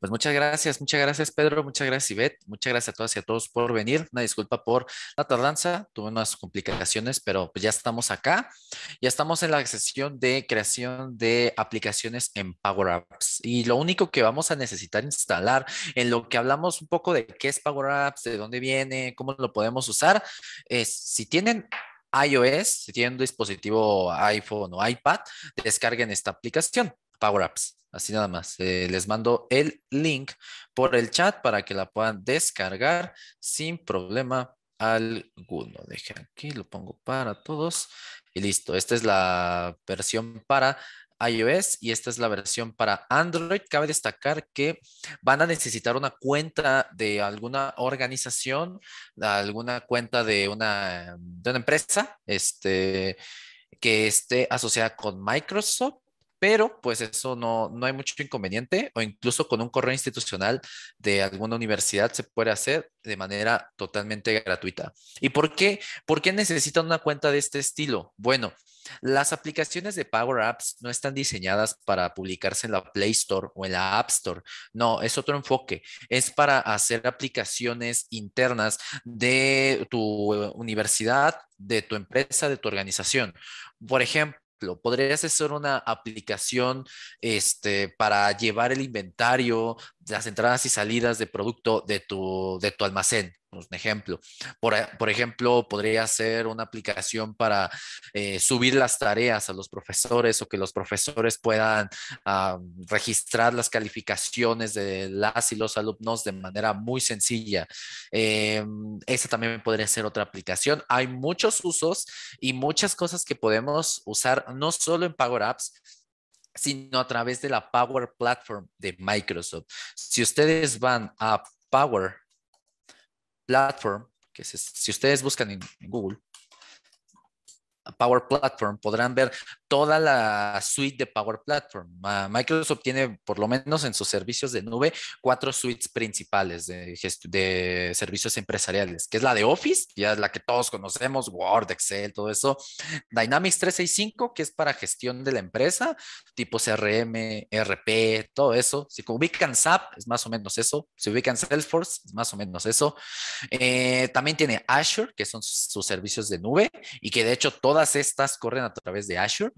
Pues muchas gracias, muchas gracias Pedro, muchas gracias Ivette, muchas gracias a todas y a todos por venir. Una disculpa por la tardanza, tuve unas complicaciones, pero pues, ya estamos acá. Ya estamos en la sesión de creación de aplicaciones en Power Apps. Y lo único que vamos a necesitar instalar, en lo que hablamos un poco de qué es Power Apps, de dónde viene, cómo lo podemos usar, es si tienen iOS, si tienen un dispositivo iPhone o iPad, descarguen esta aplicación, Power Apps. Así nada más. Eh, les mando el link por el chat para que la puedan descargar sin problema alguno. dejen aquí, lo pongo para todos. Y listo. Esta es la versión para iOS y esta es la versión para Android. Cabe destacar que van a necesitar una cuenta de alguna organización, alguna cuenta de una, de una empresa este, que esté asociada con Microsoft pero pues eso no, no hay mucho inconveniente o incluso con un correo institucional de alguna universidad se puede hacer de manera totalmente gratuita. ¿Y por qué? ¿Por qué necesitan una cuenta de este estilo? Bueno, las aplicaciones de Power Apps no están diseñadas para publicarse en la Play Store o en la App Store. No, es otro enfoque. Es para hacer aplicaciones internas de tu eh, universidad, de tu empresa, de tu organización. Por ejemplo, podrías hacer una aplicación este, para llevar el inventario, las entradas y salidas de producto de tu, de tu almacén un ejemplo. E, por, ejemplo, podría ser una aplicación para eh, subir las tareas a los profesores o que los profesores puedan ah, registrar las calificaciones de las y los alumnos de manera muy sencilla. Eh, esa también podría ser otra aplicación. Hay muchos usos y muchas cosas que podemos usar no solo en Power Apps, sino a través de la Power Platform de Microsoft. Si ustedes van a Power platform, que es, si ustedes buscan en, en Google, Power Platform podrán ver toda la suite de Power Platform. Microsoft tiene, por lo menos en sus servicios de nube, cuatro suites principales de, servicios empresariales, que es la de Office, ya es la que todos conocemos, Word, Excel, todo eso. Dynamics 365, que es para gestión de la empresa, tipo CRM, e RP, todo eso. Si ubican SAP, es más o menos eso. Si ubican Salesforce, es más o menos eso. Eh, también tiene Azure, que son sus servicios de nube, y que de hecho todas estas corren a través de Azure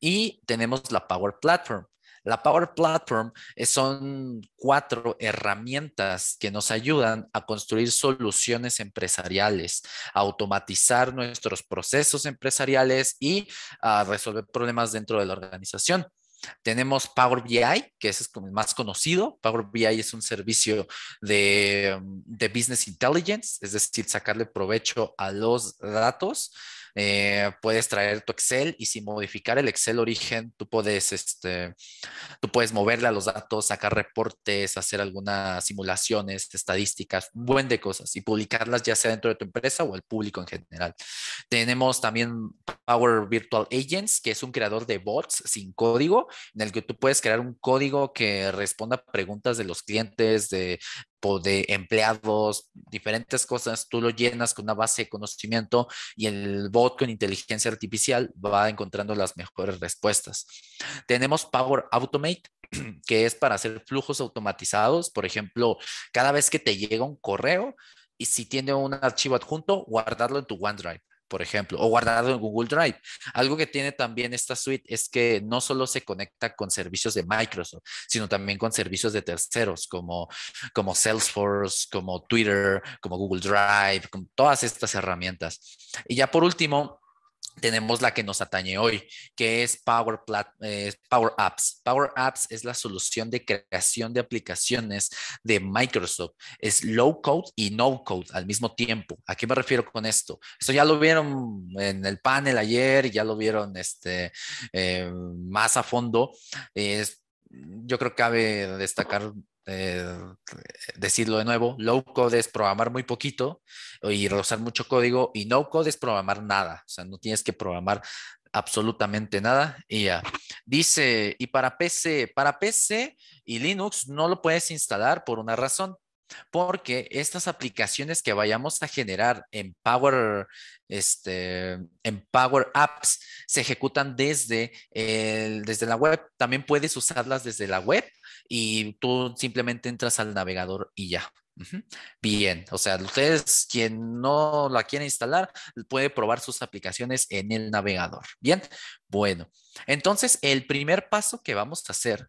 y tenemos la Power Platform. La Power Platform eh, son cuatro herramientas que nos ayudan a construir soluciones empresariales, a automatizar nuestros procesos empresariales y a resolver problemas dentro de la organización. Tenemos Power BI, que es el más conocido. Power BI es un servicio de, de business intelligence, es decir, sacarle provecho a los datos eh, puedes traer tu Excel y sin modificar el Excel origen, tú puedes, este, tú puedes moverle a los datos, sacar reportes, hacer algunas simulaciones, estadísticas, un buen de cosas y publicarlas ya sea dentro de tu empresa o el público en general. Tenemos también Power Virtual Agents, que es un creador de bots sin código, en el que tú puedes crear un código que responda a preguntas de los clientes, de de empleados, diferentes cosas, tú lo llenas con una base de conocimiento y el bot con inteligencia artificial va encontrando las mejores respuestas. Tenemos Power Automate, que es para hacer flujos automatizados. Por ejemplo, cada vez que te llega un correo y si tiene un archivo adjunto, guardarlo en tu OneDrive por ejemplo, o guardado en Google Drive. Algo que tiene también esta suite es que no solo se conecta con servicios de Microsoft, sino también con servicios de terceros como, como Salesforce, como Twitter, como Google Drive, con todas estas herramientas. Y ya por último, tenemos la que nos atañe hoy, que es Power, Power, Apps. Power Apps es la solución de creación de aplicaciones de Microsoft. Es low code y no code al mismo tiempo. ¿A qué me refiero con esto? Eso ya lo vieron en el panel ayer, ya lo vieron este, eh, más a fondo yo creo que cabe destacar, eh, decirlo de nuevo, low code es programar muy poquito y usar mucho código y no code es programar nada, o sea, no tienes que programar absolutamente nada y ya. Dice, y para PC, para PC y Linux no lo puedes instalar por una razón, porque estas aplicaciones que vayamos a generar en Power, este, en Power Apps se ejecutan desde, la web. También puedes usarlas desde la web y tú simplemente entras al navegador y ya. Bien, o sea, ustedes quien no la quiere instalar puede probar sus aplicaciones en el navegador. Bien, bueno, entonces el primer paso que vamos a hacer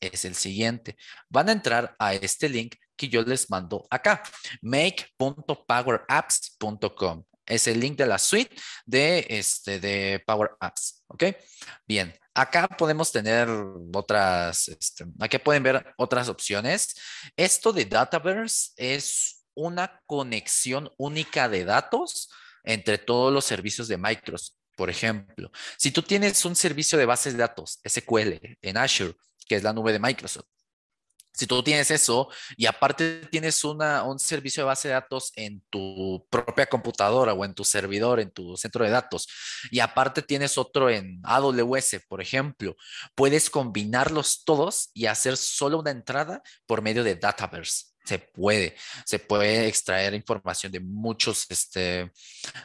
es el siguiente. Van a entrar a este link que yo les mando acá, make.powerapps.com. Es el link de la suite de, este, de Power Apps, ¿ok? Bien, acá podemos tener otras, este, aquí pueden ver otras opciones. Esto de Dataverse es una conexión única de datos entre todos los servicios de Microsoft. Por ejemplo, si tú tienes un servicio de bases de datos, SQL, en Azure, que es la nube de Microsoft, si tú tienes eso y aparte tienes un servicio de base de datos en tu propia computadora o en tu servidor, en tu centro de datos, y aparte tienes otro en AWS, por ejemplo, puedes combinarlos todos y hacer solo una entrada por medio de Dataverse se puede, se puede extraer información de muchos, este,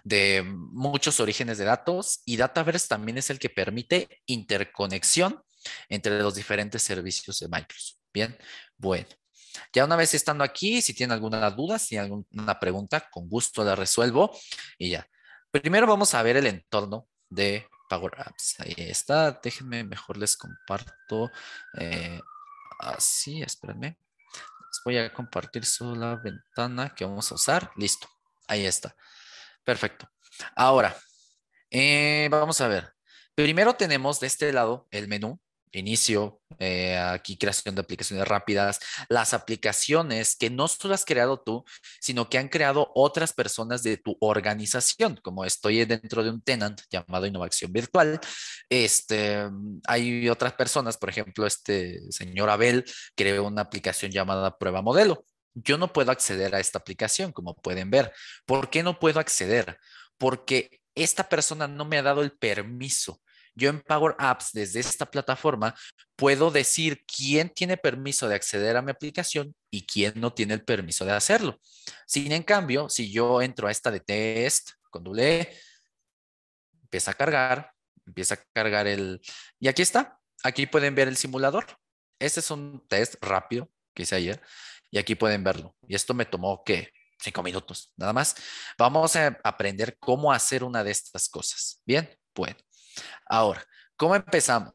de muchos orígenes de datos y Dataverse también es el que permite interconexión entre los diferentes servicios de Microsoft. Bien, bueno. Ya una vez estando aquí, si tienen alguna duda, si alguna pregunta, con gusto la resuelvo y ya. Primero vamos a ver el entorno de Power Apps. Ahí está, déjenme, mejor les comparto. Eh, así, espérenme. Les voy a compartir solo la ventana que vamos a usar. Listo, ahí está. Perfecto. Ahora, eh, vamos a ver. Primero tenemos de este lado el menú inicio, eh, aquí creación de aplicaciones rápidas, las aplicaciones que no solo has creado tú, sino que han creado otras personas de tu organización, como estoy dentro de un tenant llamado Innovación Virtual, este, hay otras personas, por ejemplo, este señor Abel creó una aplicación llamada Prueba Modelo. Yo no puedo acceder a esta aplicación, como pueden ver. ¿Por qué no puedo acceder? Porque esta persona no me ha dado el permiso yo en Power Apps, desde esta plataforma, puedo decir quién tiene permiso de acceder a mi aplicación y quién no tiene el permiso de hacerlo. Sin en cambio, si yo entro a esta de test con doble e, empieza a cargar, empieza a cargar el... Y aquí está, aquí pueden ver el simulador. Este es un test rápido que hice ayer y aquí pueden verlo. Y esto me tomó, ¿qué? Cinco minutos, nada más. Vamos a aprender cómo hacer una de estas cosas. Bien, bueno. Ahora, ¿cómo empezamos?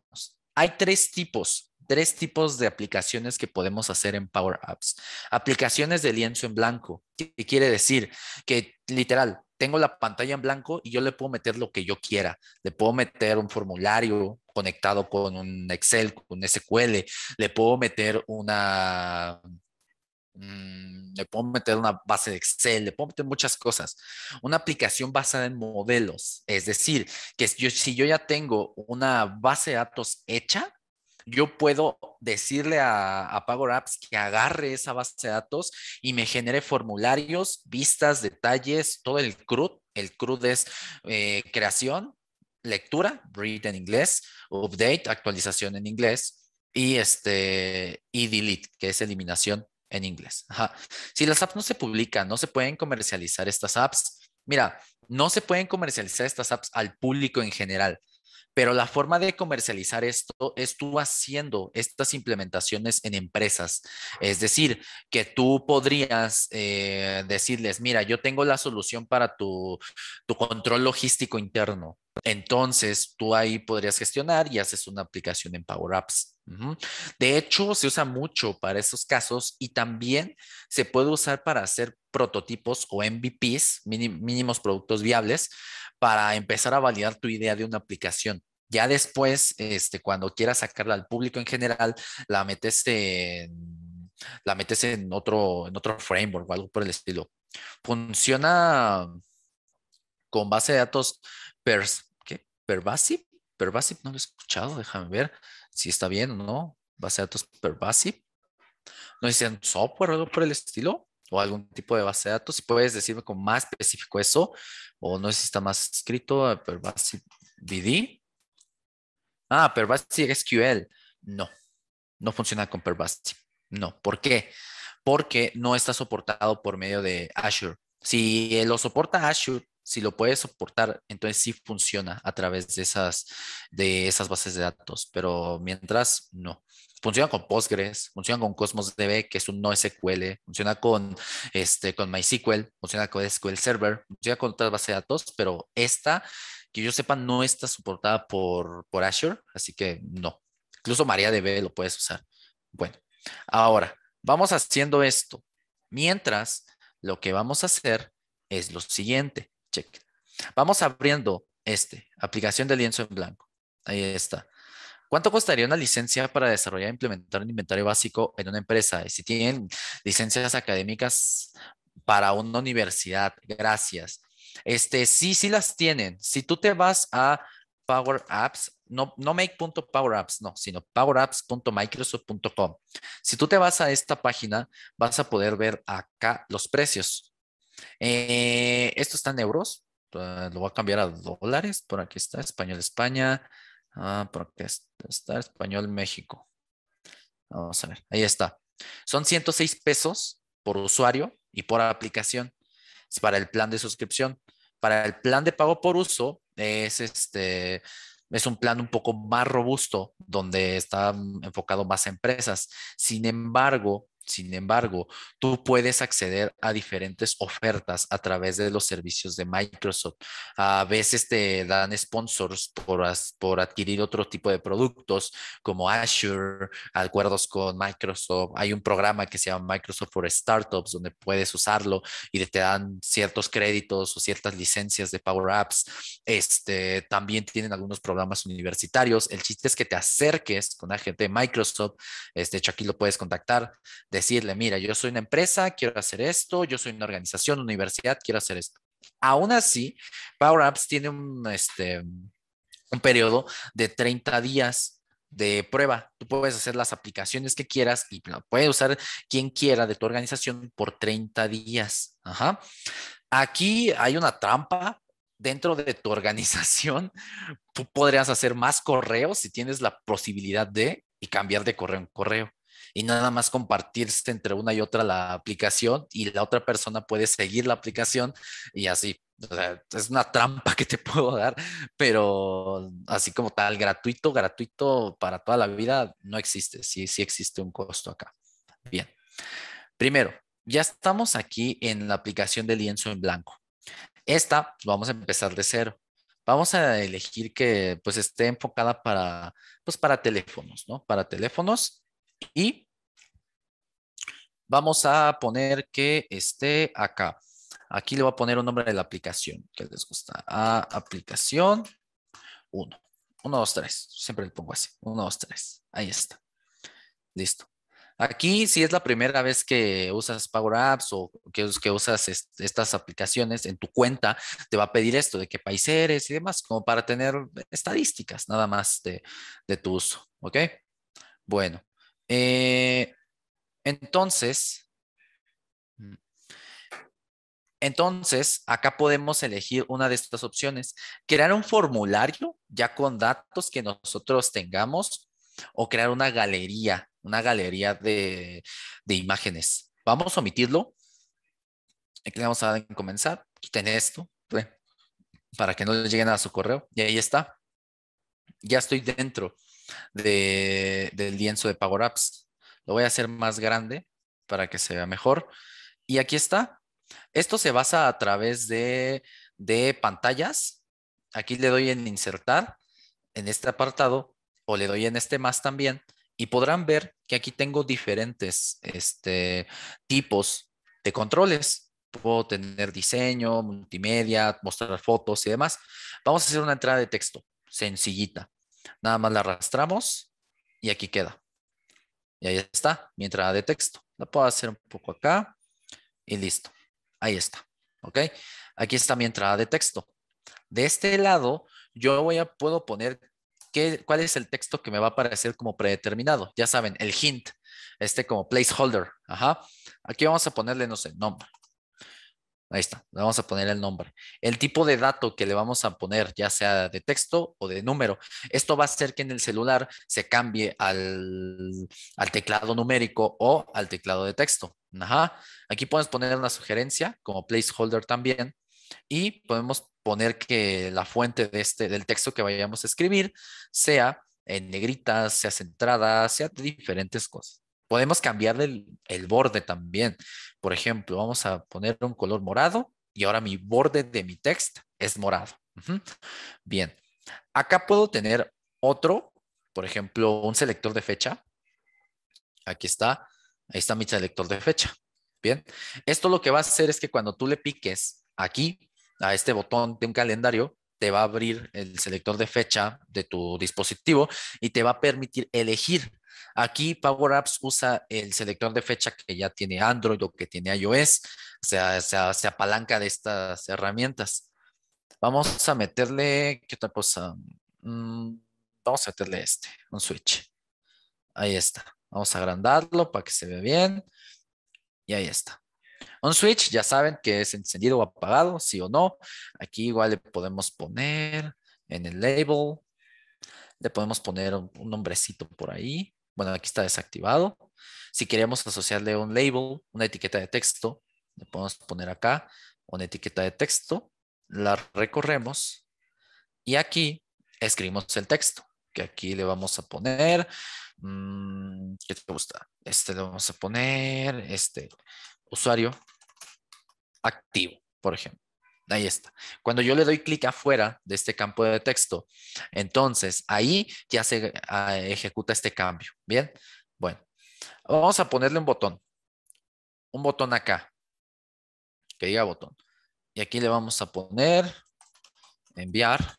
Hay tres tipos, tres tipos de aplicaciones que podemos hacer en Power Apps. Aplicaciones de lienzo en blanco, ¿Qué quiere decir que literal, tengo la pantalla en blanco y yo le puedo meter lo que yo quiera. Le puedo meter un formulario conectado con un Excel, con un SQL, le puedo meter una Mm, le puedo meter una base de Excel, le puedo meter muchas cosas. Una aplicación basada en modelos, es decir, que si yo ya tengo una base de datos hecha, yo puedo decirle a, a, Power Apps que agarre esa base de datos y me genere formularios, vistas, detalles, todo el CRUD. El CRUD es eh, creación, lectura, read en inglés, update, actualización en inglés, y, este, y delete, que es eliminación en inglés. Si las apps no se publican, no se pueden comercializar estas apps. Mira, no se pueden comercializar estas apps al público en general, pero la forma de comercializar esto es tú haciendo estas implementaciones en empresas. Es decir, que tú podrías eh, decirles, mira, yo tengo la solución para tu, tu control logístico interno. Entonces, tú ahí podrías gestionar y haces una aplicación en Power Apps. De hecho, se usa mucho para esos casos y también se puede usar para hacer prototipos o MVPs, mínimos productos viables, para empezar a validar tu idea de una aplicación. Ya después, este, cuando quieras sacarla al público en general, la metes en, la metes en, otro, en otro framework o algo por el estilo. Funciona con base de datos pers, ¿qué? pervasive, pervasive, no lo he escuchado, déjame ver si está bien o no, base de datos pervasive. No dicen software o algo por el estilo, o algún tipo de base de datos. Si puedes decirme con más específico eso, o no sé si está más escrito, pervasive DD. Ah, pervasive SQL. Ah, no, no funciona con pervasive. No, ¿por qué? Porque no está soportado por medio de Azure. Si eh, lo soporta Azure, si lo puede soportar, entonces sí funciona a través de esas, de esas bases de datos, pero mientras no. Funciona con Postgres, funciona con Cosmos DB, que es un no SQL, funciona con, este, con MySQL, funciona con SQL Server, funciona con otras bases de datos, pero esta, que yo sepa, no está soportada por, por Azure, así que no. Incluso MariaDB lo puedes usar. Bueno, ahora, vamos haciendo esto. Mientras, lo que vamos a hacer es lo siguiente. Check. Vamos abriendo este, aplicación de lienzo en blanco. Ahí está. ¿Cuánto costaría una licencia para desarrollar e implementar un inventario básico en una empresa? si tienen licencias académicas para una universidad, gracias. Este, sí, sí las tienen. Si tú te vas a Power Apps, no, no make.powerapps, no, sino powerapps.microsoft.com. Si tú te vas a esta página, vas a poder ver acá los precios. Eh, esto está en euros, ah, lo voy a cambiar a dólares, por aquí está español España, ah por aquí está español México. Vamos a ver, ahí está. Son 106 pesos por usuario y por aplicación es para el plan de suscripción. Para el plan de pago por uso es este es un plan un poco más robusto donde está mm, enfocado más empresas. Sin embargo, sin embargo, tú puedes acceder a diferentes ofertas a través de los servicios de Microsoft. A veces te dan sponsors por, por adquirir otro tipo de productos como Azure, acuerdos con Microsoft. Hay un programa que se llama Microsoft for Startups donde puedes usarlo y te dan ciertos créditos o ciertas licencias de Power Apps. Este, también tienen algunos programas universitarios. El chiste es que te acerques con la gente de Microsoft. Este, hecho, aquí lo puedes contactar decirle, mira, yo soy una empresa, quiero hacer esto, yo soy una organización, una universidad, quiero hacer esto. Aún así, Power Apps tiene un, este, un periodo de 30 días de prueba. Tú puedes hacer las aplicaciones que quieras y puedes puede usar quien quiera de tu organización por 30 días. Aquí hay una trampa dentro de tu organización. Tú podrías hacer más correos si tienes la posibilidad de y cambiar de correo en correo y nada más compartirse entre una y otra la aplicación y la otra persona puede seguir la aplicación y así. es una trampa que te puedo dar, pero así como tal, gratuito, gratuito para toda la vida no existe. Sí, sí existe un costo acá. Bien. Primero, ya estamos aquí en la aplicación de lienzo en blanco. Esta pues, vamos a empezar de cero. Vamos a elegir que pues esté enfocada para, pues, para teléfonos, ¿no? Para teléfonos y vamos a poner que esté acá. Aquí le voy a poner un nombre de la aplicación que les gusta. aplicación 1. 1, 2, 3. Siempre le pongo así. 1, 2, 3. Ahí está. Listo. Aquí, si es la primera vez que usas Power Apps o que, usas estas aplicaciones en tu cuenta, te va a pedir esto de qué país eres y demás, como para tener estadísticas nada más de, de tu uso. ¿Ok? Bueno. Eh, entonces, mm. entonces, acá podemos elegir una de estas opciones. Crear un formulario ya con datos que nosotros tengamos o crear una galería, una galería de, imágenes. Vamos a omitirlo. Aquí le vamos a dar en comenzar. Quiten esto para que no le lleguen a su correo. Y ahí está. Ya estoy dentro del lienzo de Power Apps lo voy a hacer más grande para que se vea mejor. Y aquí está. Esto se basa a través de, de pantallas. Aquí le doy en insertar en este apartado o le doy en este más también y podrán ver que aquí tengo diferentes este, tipos de controles. Puedo tener diseño, multimedia, mostrar fotos y demás. Vamos a hacer una entrada de texto sencillita. Nada más la arrastramos y aquí queda. Y ahí está, mi entrada de texto. La puedo hacer un poco acá y listo. Ahí está, ¿ok? Aquí está mi entrada de texto. De este lado, yo voy a, puedo poner qué, cuál es el texto que me va a aparecer como predeterminado. Ya saben, el hint, este como placeholder. Ajá. Aquí vamos a ponerle, no sé, nombre. Ahí está, le vamos a poner el nombre. El tipo de dato que le vamos a poner, ya sea de texto o de número. Esto va a hacer que en el celular se cambie al, teclado numérico o al teclado de texto. Ajá. Aquí podemos poner una sugerencia como placeholder también y podemos poner que la fuente de este, del texto que vayamos a escribir sea en negrita, sea centrada, sea de diferentes cosas podemos cambiarle el, borde también. Por ejemplo, vamos a poner un color morado y ahora mi borde de mi texto es morado. Bien, acá puedo tener otro, por ejemplo, un selector de fecha. Aquí está, ahí está mi selector de fecha. Bien, esto lo que va a hacer es que cuando tú le piques aquí a este botón de un calendario, te va a abrir el selector de fecha de tu dispositivo y te va a permitir elegir Aquí Power Apps usa el selector de fecha que ya tiene Android o que tiene iOS, o sea, se, apalanca de estas herramientas. Vamos a meterle, ¿qué otra cosa? Mm, vamos a meterle este, un switch. Ahí está. Vamos a agrandarlo para que se vea bien. Y ahí está. Un switch, ya saben que es encendido o apagado, sí o no. Aquí igual le podemos poner en el label, le podemos poner un nombrecito por ahí. Bueno, aquí está desactivado. Si queremos asociarle un label, una etiqueta de texto, le podemos poner acá una etiqueta de texto, la recorremos y aquí escribimos el texto, que aquí le vamos a poner, mm, ¿qué te gusta? Este le vamos a poner, este, usuario activo, por ejemplo. Ahí está. Cuando yo le doy clic afuera de este campo de texto, entonces ahí ya se ah, ejecuta este cambio. Bien, bueno, vamos a ponerle un botón. Un botón acá, que diga botón. Y aquí le vamos a poner enviar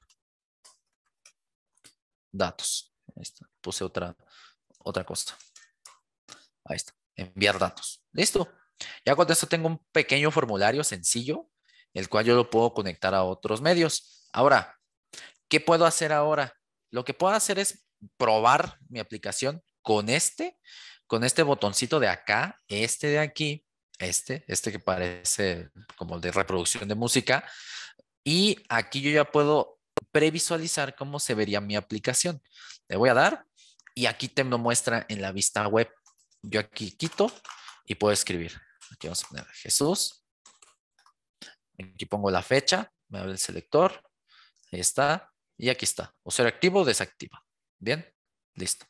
datos. Ahí está. Puse otra, otra cosa. Ahí está, enviar datos. Listo. Ya con esto tengo un pequeño formulario sencillo el cual yo lo puedo conectar a otros medios. Ahora, ¿qué puedo hacer ahora? Lo que puedo hacer es probar mi aplicación con este, con este botoncito de acá, este de aquí, este, este que parece como el de reproducción de música. Y aquí yo ya puedo previsualizar cómo se vería mi aplicación. Le voy a dar y aquí te lo muestra en la vista web. Yo aquí quito y puedo escribir. Aquí vamos a poner Jesús Aquí pongo la fecha, me abre el selector, ahí está, y aquí está, O ser activo o desactiva. Bien, listo.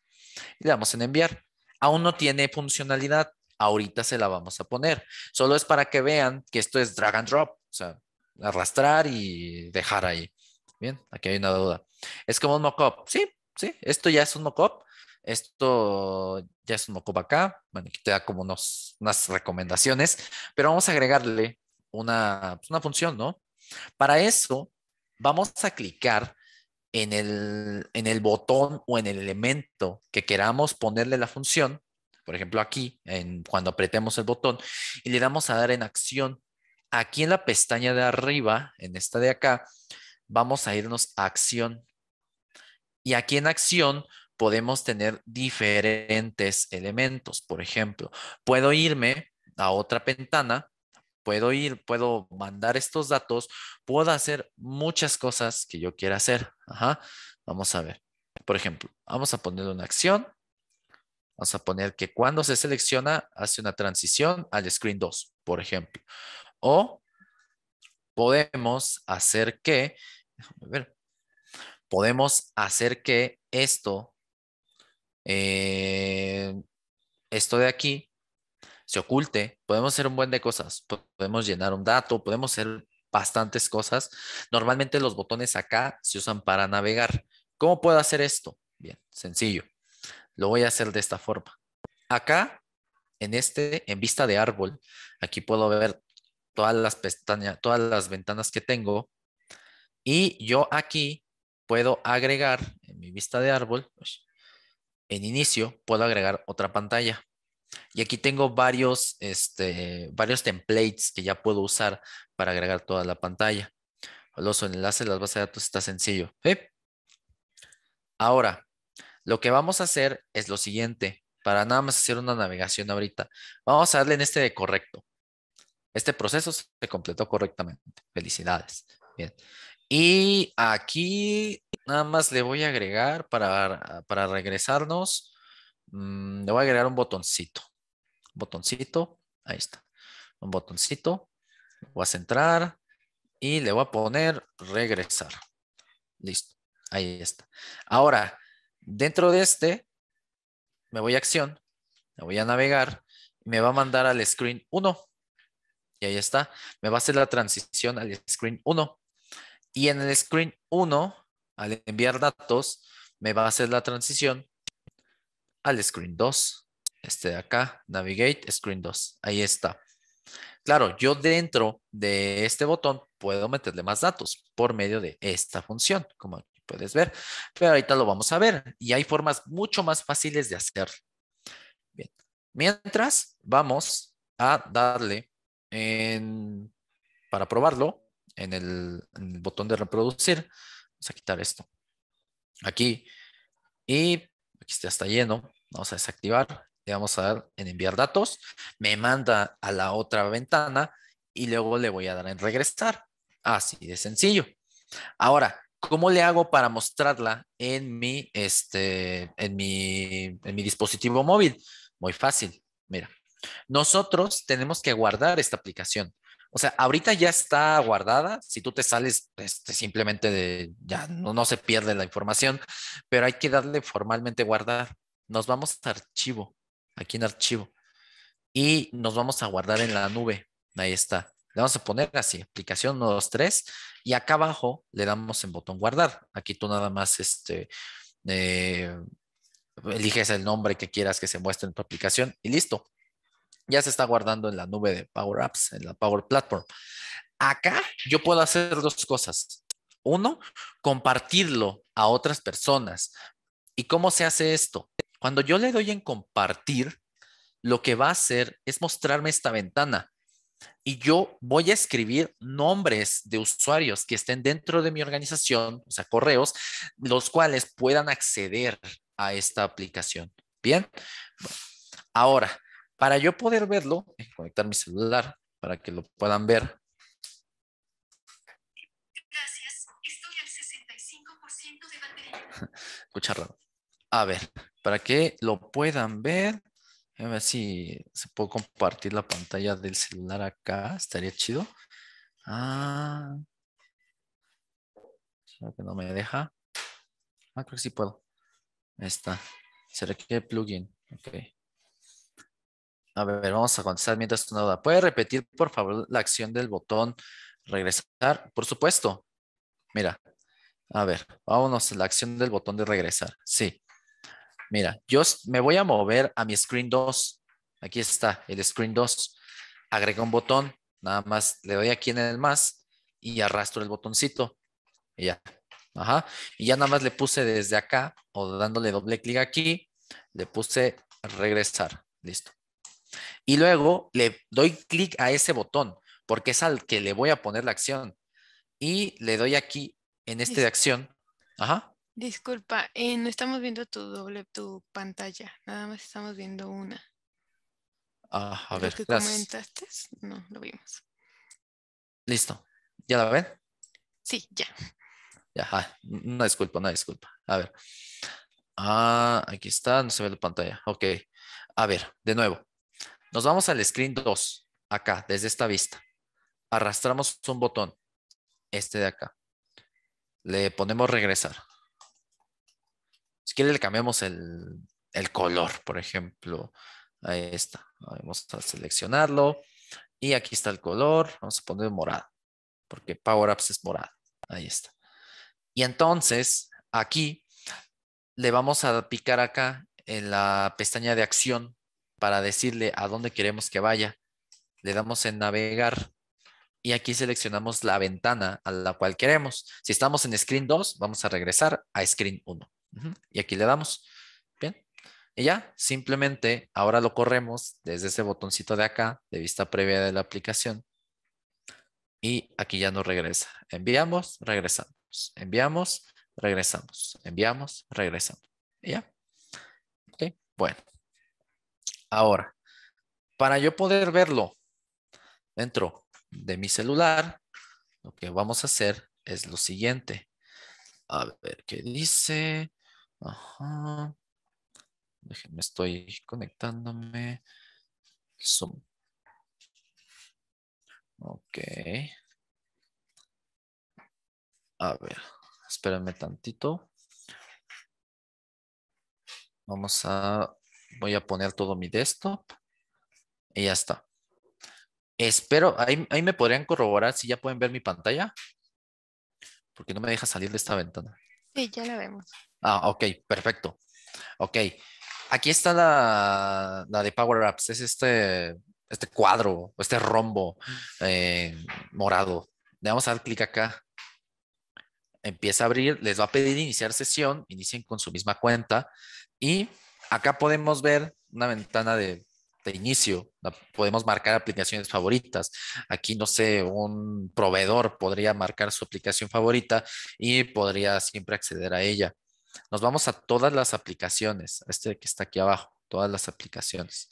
Y le damos en enviar. Aún no tiene funcionalidad, ahorita se la vamos a poner. Solo es para que vean que esto es drag and drop, o sea, arrastrar y dejar ahí. Bien, aquí hay una duda. Es como un mockup. Sí, sí, esto ya es un mockup. Esto ya es un mockup acá. Bueno, aquí te da como unas recomendaciones, pero vamos a agregarle pues, una, función, ¿no? Para eso vamos a clicar en el, botón o en el elemento que queramos ponerle la función, por ejemplo aquí, en, cuando apretemos el botón, y le damos a dar en acción. Aquí en la pestaña de arriba, en esta de acá, vamos a irnos a acción. Y aquí en acción podemos tener diferentes elementos. Por ejemplo, puedo irme a otra ventana puedo ir, puedo mandar estos datos, puedo hacer muchas cosas que yo quiera hacer. Vamos a ver. Por ejemplo, vamos a poner una acción. Vamos a poner que cuando se selecciona, hace una transición al screen 2, por ejemplo. O podemos hacer que, déjame ver, podemos hacer que esto, eh, esto de aquí, se oculte, podemos hacer un buen de cosas, podemos llenar un dato, podemos hacer bastantes cosas. Normalmente los botones acá se usan para navegar. ¿Cómo puedo hacer esto? Bien, sencillo. Lo voy a hacer de esta forma. Acá, en este, en vista de árbol, aquí puedo ver todas las pestañas, todas las ventanas que tengo. Y yo aquí puedo agregar, en mi vista de árbol, en inicio, puedo agregar otra pantalla. Y aquí tengo varios, este, varios templates que ya puedo usar para agregar toda la pantalla. Los enlaces, las bases de datos, está sencillo. Ahora, lo que vamos a hacer es lo siguiente. Para nada más hacer una navegación ahorita. Vamos a darle en este de correcto. Este proceso se completó correctamente. Felicidades. Bien. Y aquí nada más le voy a agregar para regresarnos Mm, le voy a agregar un botoncito. Botoncito, ahí está. Un botoncito, voy a centrar y le voy a poner regresar. Listo, ahí está. Ahora, dentro de este, me voy a acción, me voy a navegar, me va a mandar al screen 1. Y ahí está, me va a hacer la transición al screen 1. Y en el screen 1, al enviar datos, me va a hacer la transición al screen 2. Este de acá, Navigate Screen 2. Ahí está. Claro, yo dentro de este botón puedo meterle más datos por medio de esta función, como puedes ver. Pero ahorita lo vamos a ver y hay formas mucho más fáciles de hacer. Mientras, vamos a darle en, para probarlo en el, en el botón de reproducir. Vamos a quitar esto. Aquí. Y aquí está lleno. Vamos a desactivar, le vamos a dar en enviar datos, me manda a la otra ventana y luego le voy a dar en regresar. Así de sencillo. Ahora, ¿cómo le hago para mostrarla en mi, este, en en mi dispositivo móvil? Muy fácil. Mira, nosotros tenemos que guardar esta aplicación. O sea, ahorita ya está guardada. Si tú te sales, este, simplemente de, ya no, no, se pierde la información, pero hay que darle formalmente guardar. Nos vamos a archivo, aquí en archivo, y nos vamos a guardar en la nube. Ahí está. Le vamos a poner así, aplicación 1, 2, 3, y acá abajo le damos en botón guardar. Aquí tú nada más este, eh, eliges el nombre que quieras que se muestre en tu aplicación y listo. Ya se está guardando en la nube de Power Apps, en la Power Platform. Acá yo puedo hacer dos cosas. Uno, compartirlo a otras personas. ¿Y cómo se hace esto? Cuando yo le doy en compartir, lo que va a hacer es mostrarme esta ventana y yo voy a escribir nombres de usuarios que estén dentro de mi organización, o sea, correos, los cuales puedan acceder a esta aplicación. Bien, ahora, para yo poder verlo, conectar mi celular para que lo puedan ver. Gracias, estoy al 65% de batería. Escucharlo. A ver, para que lo puedan ver. A ver si se puede compartir la pantalla del celular acá. Estaría chido. Ah, que no me deja. Ah, creo que sí puedo. Ahí está. Se requiere plugin. Ok. A ver, vamos a contestar mientras no da. ¿Puede repetir, por favor, la acción del botón regresar? Por supuesto. Mira. A ver, vámonos a la acción del botón de regresar. Sí. Mira, yo me voy a mover a mi screen 2. Aquí está el screen 2. Agrego un botón, nada más le doy aquí en el más y arrastro el botoncito. Y ya. Ajá. Y ya nada más le puse desde acá o dándole doble clic aquí, le puse regresar. Listo. Y luego le doy clic a ese botón porque es al que le voy a poner la acción. Y le doy aquí en este de acción. Ajá. Disculpa, eh, no estamos viendo tu doble, tu pantalla, nada más estamos viendo una. Ah, a ver, ¿Lo comentaste? No, lo vimos. Listo. ¿Ya la ven? Sí, ya. Ya, ah, no disculpa, no disculpa. A ver. Ah, aquí está, no se ve la pantalla. Ok. A ver, de nuevo. Nos vamos al screen 2, acá, desde esta vista. Arrastramos un botón, este de acá. Le ponemos regresar. Si quiere le cambiamos el, color, por ejemplo. Ahí está. Vamos a seleccionarlo. Y aquí está el color. Vamos a poner morado. Porque Power Apps es morado. Ahí está. Y entonces, aquí le vamos a picar acá en la pestaña de acción para decirle a dónde queremos que vaya. Le damos en navegar y aquí seleccionamos la ventana a la cual queremos. Si estamos en Screen 2, vamos a regresar a Screen 1. Y aquí le damos. Bien. Y ya, simplemente ahora lo corremos desde ese botoncito de acá, de vista previa de la aplicación. Y aquí ya nos regresa. Enviamos, regresamos. Enviamos, regresamos. Enviamos, regresamos. ya. Ok, Bueno. Ahora, para yo poder verlo dentro de mi celular, lo que vamos a hacer es lo siguiente. A ver, ¿qué dice? Ajá. Déjenme, estoy conectándome. Zoom. Ok. A ver, espérenme tantito. Vamos a, voy a poner todo mi desktop. Y ya está. Espero, ahí me podrían corroborar si ya pueden ver mi pantalla. Porque no me deja salir de esta ventana. Sí, ya la vemos. Ah, ok, perfecto. Ok, aquí está la, la de Power Apps, es este, este cuadro, este rombo eh, morado. Le vamos a dar clic acá. Empieza a abrir, les va a pedir iniciar sesión, inicien con su misma cuenta y acá podemos ver una ventana de de inicio, podemos marcar aplicaciones favoritas. Aquí, no sé, un proveedor podría marcar su aplicación favorita y podría siempre acceder a ella. Nos vamos a todas las aplicaciones, este que está aquí abajo, todas las aplicaciones.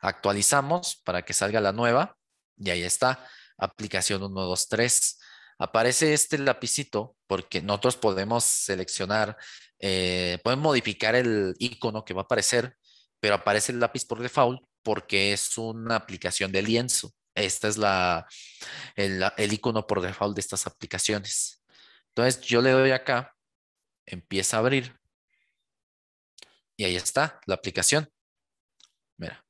Actualizamos para que salga la nueva y ahí está, aplicación 123. Aparece este lapicito porque nosotros podemos seleccionar, eh, podemos modificar el icono que va a aparecer, pero aparece el lápiz por default porque es una aplicación de lienzo. Esta es la, el, icono por default de estas aplicaciones. Entonces yo le doy acá, empieza a abrir. Y ahí está la aplicación. Mira.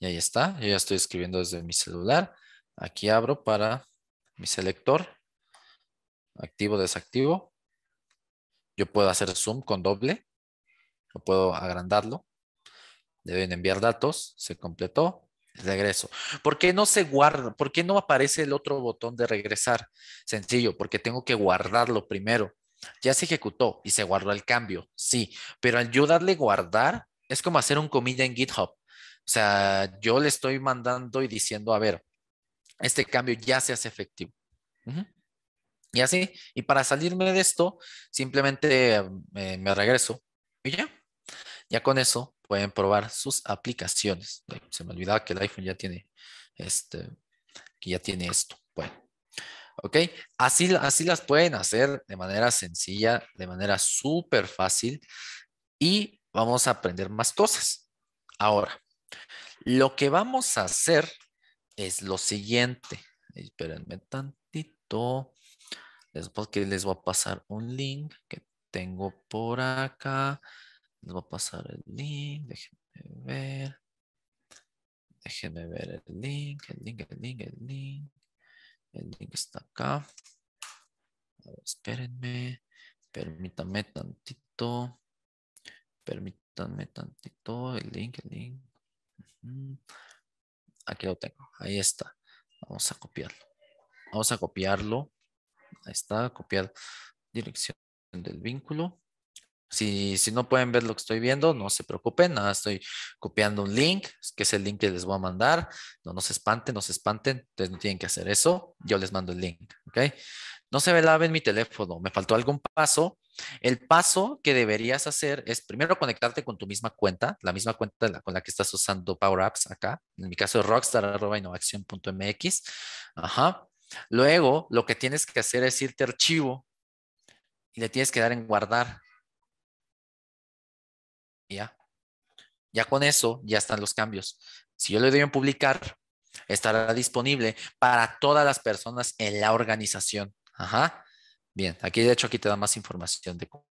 Y ahí está. Yo ya estoy escribiendo desde mi celular. Aquí abro para mi selector. Activo, desactivo. Yo puedo hacer zoom con doble. Yo puedo agrandarlo deben enviar datos, se completó, regreso. ¿Por qué no se guarda? ¿Por qué no aparece el otro botón de regresar? Sencillo, porque tengo que guardarlo primero. Ya se ejecutó y se guardó el cambio, sí, pero al yo darle guardar, es como hacer un comida en GitHub. O sea, yo le estoy mandando y diciendo, a ver, este cambio ya se hace efectivo. Y así, y para salirme de esto, simplemente eh, me regreso y ya. Ya con eso pueden probar sus aplicaciones. Se me olvidaba que el iPhone ya tiene este, que ya tiene esto. Bueno, ok, así, las pueden hacer de manera sencilla, de manera súper fácil y vamos a aprender más cosas. Ahora, lo que vamos a hacer es lo siguiente. Espérenme tantito. Después les voy a pasar un link que tengo por acá. Les voy a pasar el link, déjenme ver. Déjenme ver el link, el link, el link, el link. El link está acá. espérenme. Permítanme tantito. Permítanme tantito. El link, el link. Aquí lo tengo. Ahí está. Vamos a copiarlo. Vamos a copiarlo. Ahí está, copiar dirección del vínculo. Si, no pueden ver lo que estoy viendo, no se preocupen, nada, estoy copiando un link, que es el link que les voy a mandar. No, nos se espanten, no se espanten, ustedes no tienen que hacer eso, yo les mando el link, ¿ok? No se ve la en mi teléfono, me faltó algún paso. El paso que deberías hacer es primero conectarte con tu misma cuenta, la misma cuenta con la que estás usando Power Apps acá, en mi caso es Ajá. Luego, lo que tienes que hacer es irte a archivo y le tienes que dar en guardar ¿ya? Ya con eso ya están los cambios. Si yo le doy en publicar, estará disponible para todas las personas en la organización. Ajá. Bien, aquí de hecho aquí te da más información de cómo.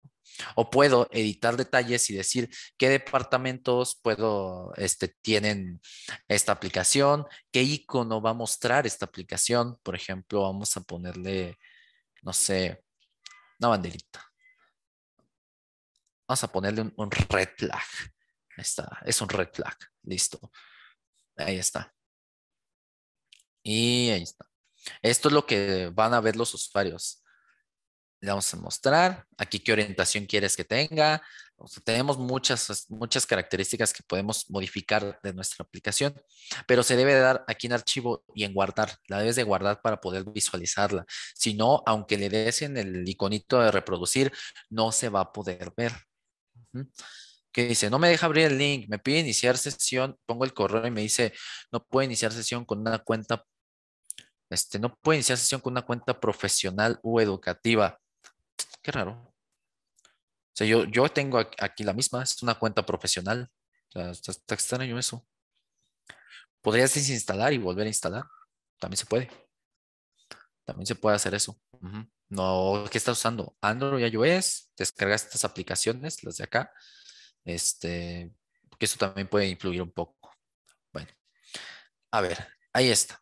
O puedo editar detalles y decir qué departamentos puedo, este, tienen esta aplicación, qué icono va a mostrar esta aplicación. Por ejemplo, vamos a ponerle, no sé, una banderita. Vamos a ponerle un, red flag. Ahí está, es un red flag. Listo. Ahí está. Y ahí está. Esto es lo que van a ver los usuarios. Le vamos a mostrar aquí qué orientación quieres que tenga. tenemos muchas, muchas características que podemos modificar de nuestra aplicación, pero se debe dar aquí en archivo y en guardar. La debes de guardar para poder visualizarla. Si no, aunque le des en el iconito de reproducir, no se va a poder ver que dice, no me deja abrir el link, me pide iniciar sesión, pongo el correo y me dice, no puede iniciar sesión con una cuenta, este, no puede iniciar sesión con una cuenta profesional u educativa. Qué raro. O sea, yo, yo tengo aquí la misma, es una cuenta profesional. O está, extraño eso. Podrías desinstalar y volver a instalar. También se puede. También se puede hacer eso. No, ¿qué estás usando? Android y iOS, descargas estas aplicaciones, las de acá. Este, que eso también puede influir un poco. Bueno, a ver, ahí está.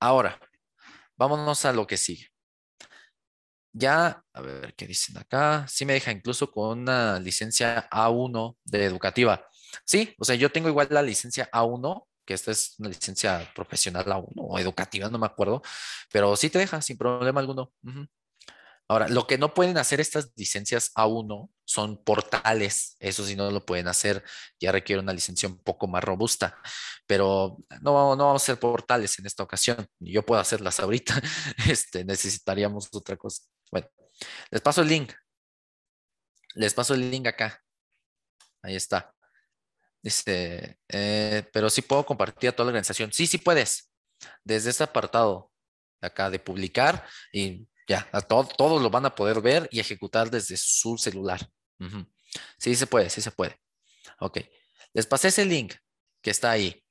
Ahora, vámonos a lo que sigue. Ya, a ver qué dicen acá. Sí me deja incluso con una licencia A1 de educativa. Sí, o sea, yo tengo igual la licencia A1, que esta es una licencia profesional A1 o educativa, no me acuerdo, pero sí te deja sin problema alguno. Ahora, lo que no pueden hacer estas licencias A1 son portales, eso sí no lo pueden hacer, ya requiere una licencia un poco más robusta, pero no, no vamos a hacer portales en esta ocasión, yo puedo hacerlas ahorita, este, necesitaríamos otra cosa. Bueno, les paso el link, les paso el link acá, ahí está. Dice, eh, pero sí puedo compartir a toda la organización, sí, sí puedes, desde ese apartado acá de publicar y ya, todos lo van a poder ver y ejecutar desde su celular. Sí se puede, sí se puede. Ok. Les pasé ese link que está ahí.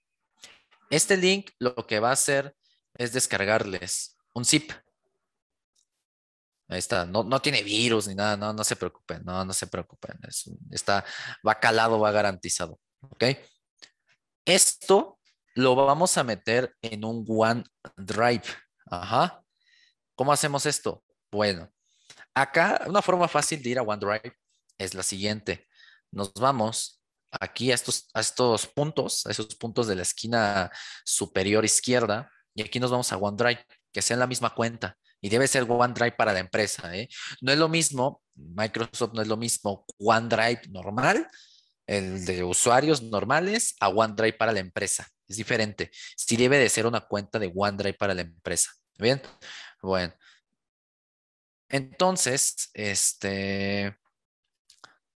Este link lo que va a hacer es descargarles un zip. Ahí está. No, tiene virus ni nada. No, no se preocupen. No, no se preocupen. está, va calado, va garantizado. Ok. Esto lo vamos a meter en un OneDrive. Ajá. ¿Cómo hacemos esto? Bueno, acá una forma fácil de ir a OneDrive es la siguiente. Nos vamos aquí a estos, a estos puntos, a esos puntos de la esquina superior izquierda, y aquí nos vamos a OneDrive, que sea en la misma cuenta. Y debe ser OneDrive para la empresa. ¿eh? No es lo mismo, Microsoft no es lo mismo OneDrive normal, el de usuarios normales, a OneDrive para la empresa. Es diferente. Sí debe de ser una cuenta de OneDrive para la empresa. Bien, bueno. Entonces, este,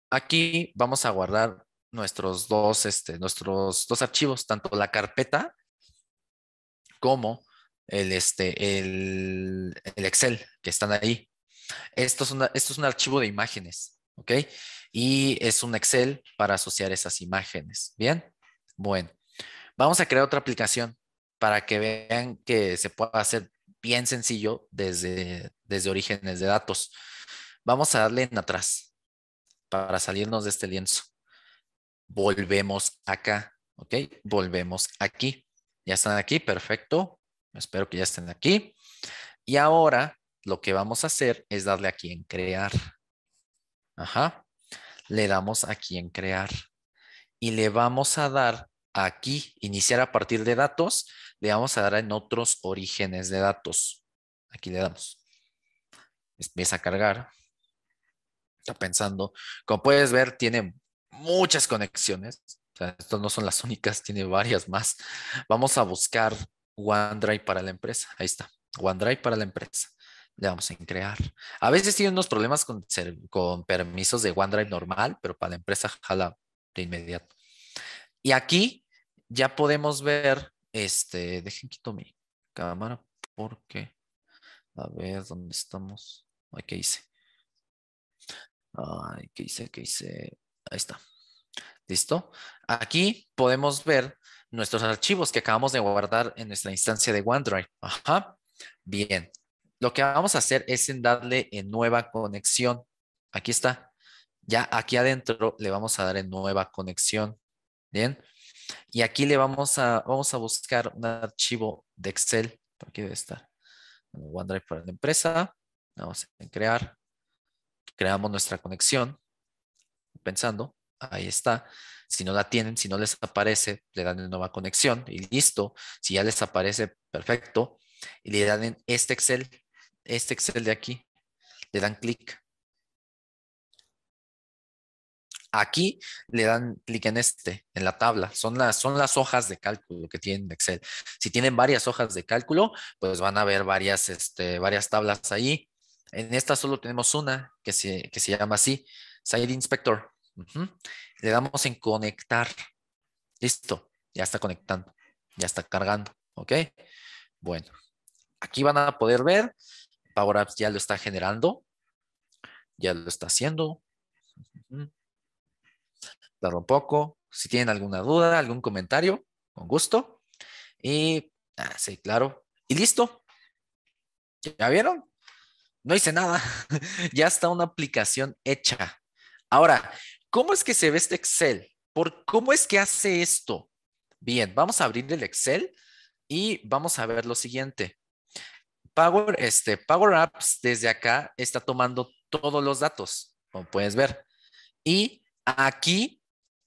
aquí vamos a guardar nuestros dos, este, nuestros dos archivos, tanto la carpeta como el, este, el, Excel que están ahí. Esto es, esto es un archivo de imágenes, ¿ok? Y es un Excel para asociar esas imágenes, ¿bien? Bueno, vamos a crear otra aplicación para que vean que se puede hacer bien sencillo desde, desde orígenes de datos. Vamos a darle en atrás para salirnos de este lienzo. Volvemos acá, ¿ok? Volvemos aquí. ¿Ya están aquí? Perfecto. Espero que ya estén aquí. Y ahora lo que vamos a hacer es darle aquí en crear. Ajá. Le damos aquí en crear. Y le vamos a dar aquí, iniciar a partir de datos, le vamos a dar en otros orígenes de datos. Aquí le damos. Empieza a cargar. Está pensando. Como puedes ver, tiene muchas conexiones. estas no son las únicas, tiene varias más. Vamos a buscar OneDrive para la empresa. Ahí está. OneDrive para la empresa. Le vamos en crear. A veces tiene unos problemas con, con permisos de OneDrive normal, pero para la empresa jala de inmediato. Y aquí ya podemos ver este, dejen quito mi cámara porque a ver dónde estamos. Ay, ¿qué hice? Ay, ¿qué hice? ¿Qué hice? Ahí está. ¿Listo? Aquí podemos ver nuestros archivos que acabamos de guardar en nuestra instancia de OneDrive. Ajá. Bien. Lo que vamos a hacer es darle en nueva conexión. Aquí está. Ya aquí adentro le vamos a dar en nueva conexión. Bien. Y aquí le vamos a, vamos a buscar un archivo de Excel. aquí debe estar. OneDrive para la empresa. Vamos a crear. Creamos nuestra conexión. Pensando. Ahí está. Si no la tienen, si no les aparece, le dan nueva conexión y listo. Si ya les aparece, perfecto. Y le dan en este Excel, este Excel de aquí. Le dan clic Aquí le dan clic en este, en la tabla. Son las, son las hojas de cálculo que tienen Excel. Si tienen varias hojas de cálculo, pues van a ver varias, este, varias tablas ahí. En esta solo tenemos una que se, que se llama así, Side Inspector. Le damos en conectar. Listo, ya está conectando, ya está cargando. ¿Ok? Bueno, aquí van a poder ver, Power Apps ya lo está generando, ya lo está haciendo, Darlo un poco. Si tienen alguna duda, algún comentario, con gusto. Y así, ah, sí, claro. Y listo. ¿Ya vieron? No hice nada. ya está una aplicación hecha. Ahora, ¿cómo es que se ve este Excel? ¿Por cómo es que hace esto? Bien, vamos a abrir el Excel y vamos a ver lo siguiente. Power, este, Power Apps desde acá está tomando todos los datos, como puedes ver. Y aquí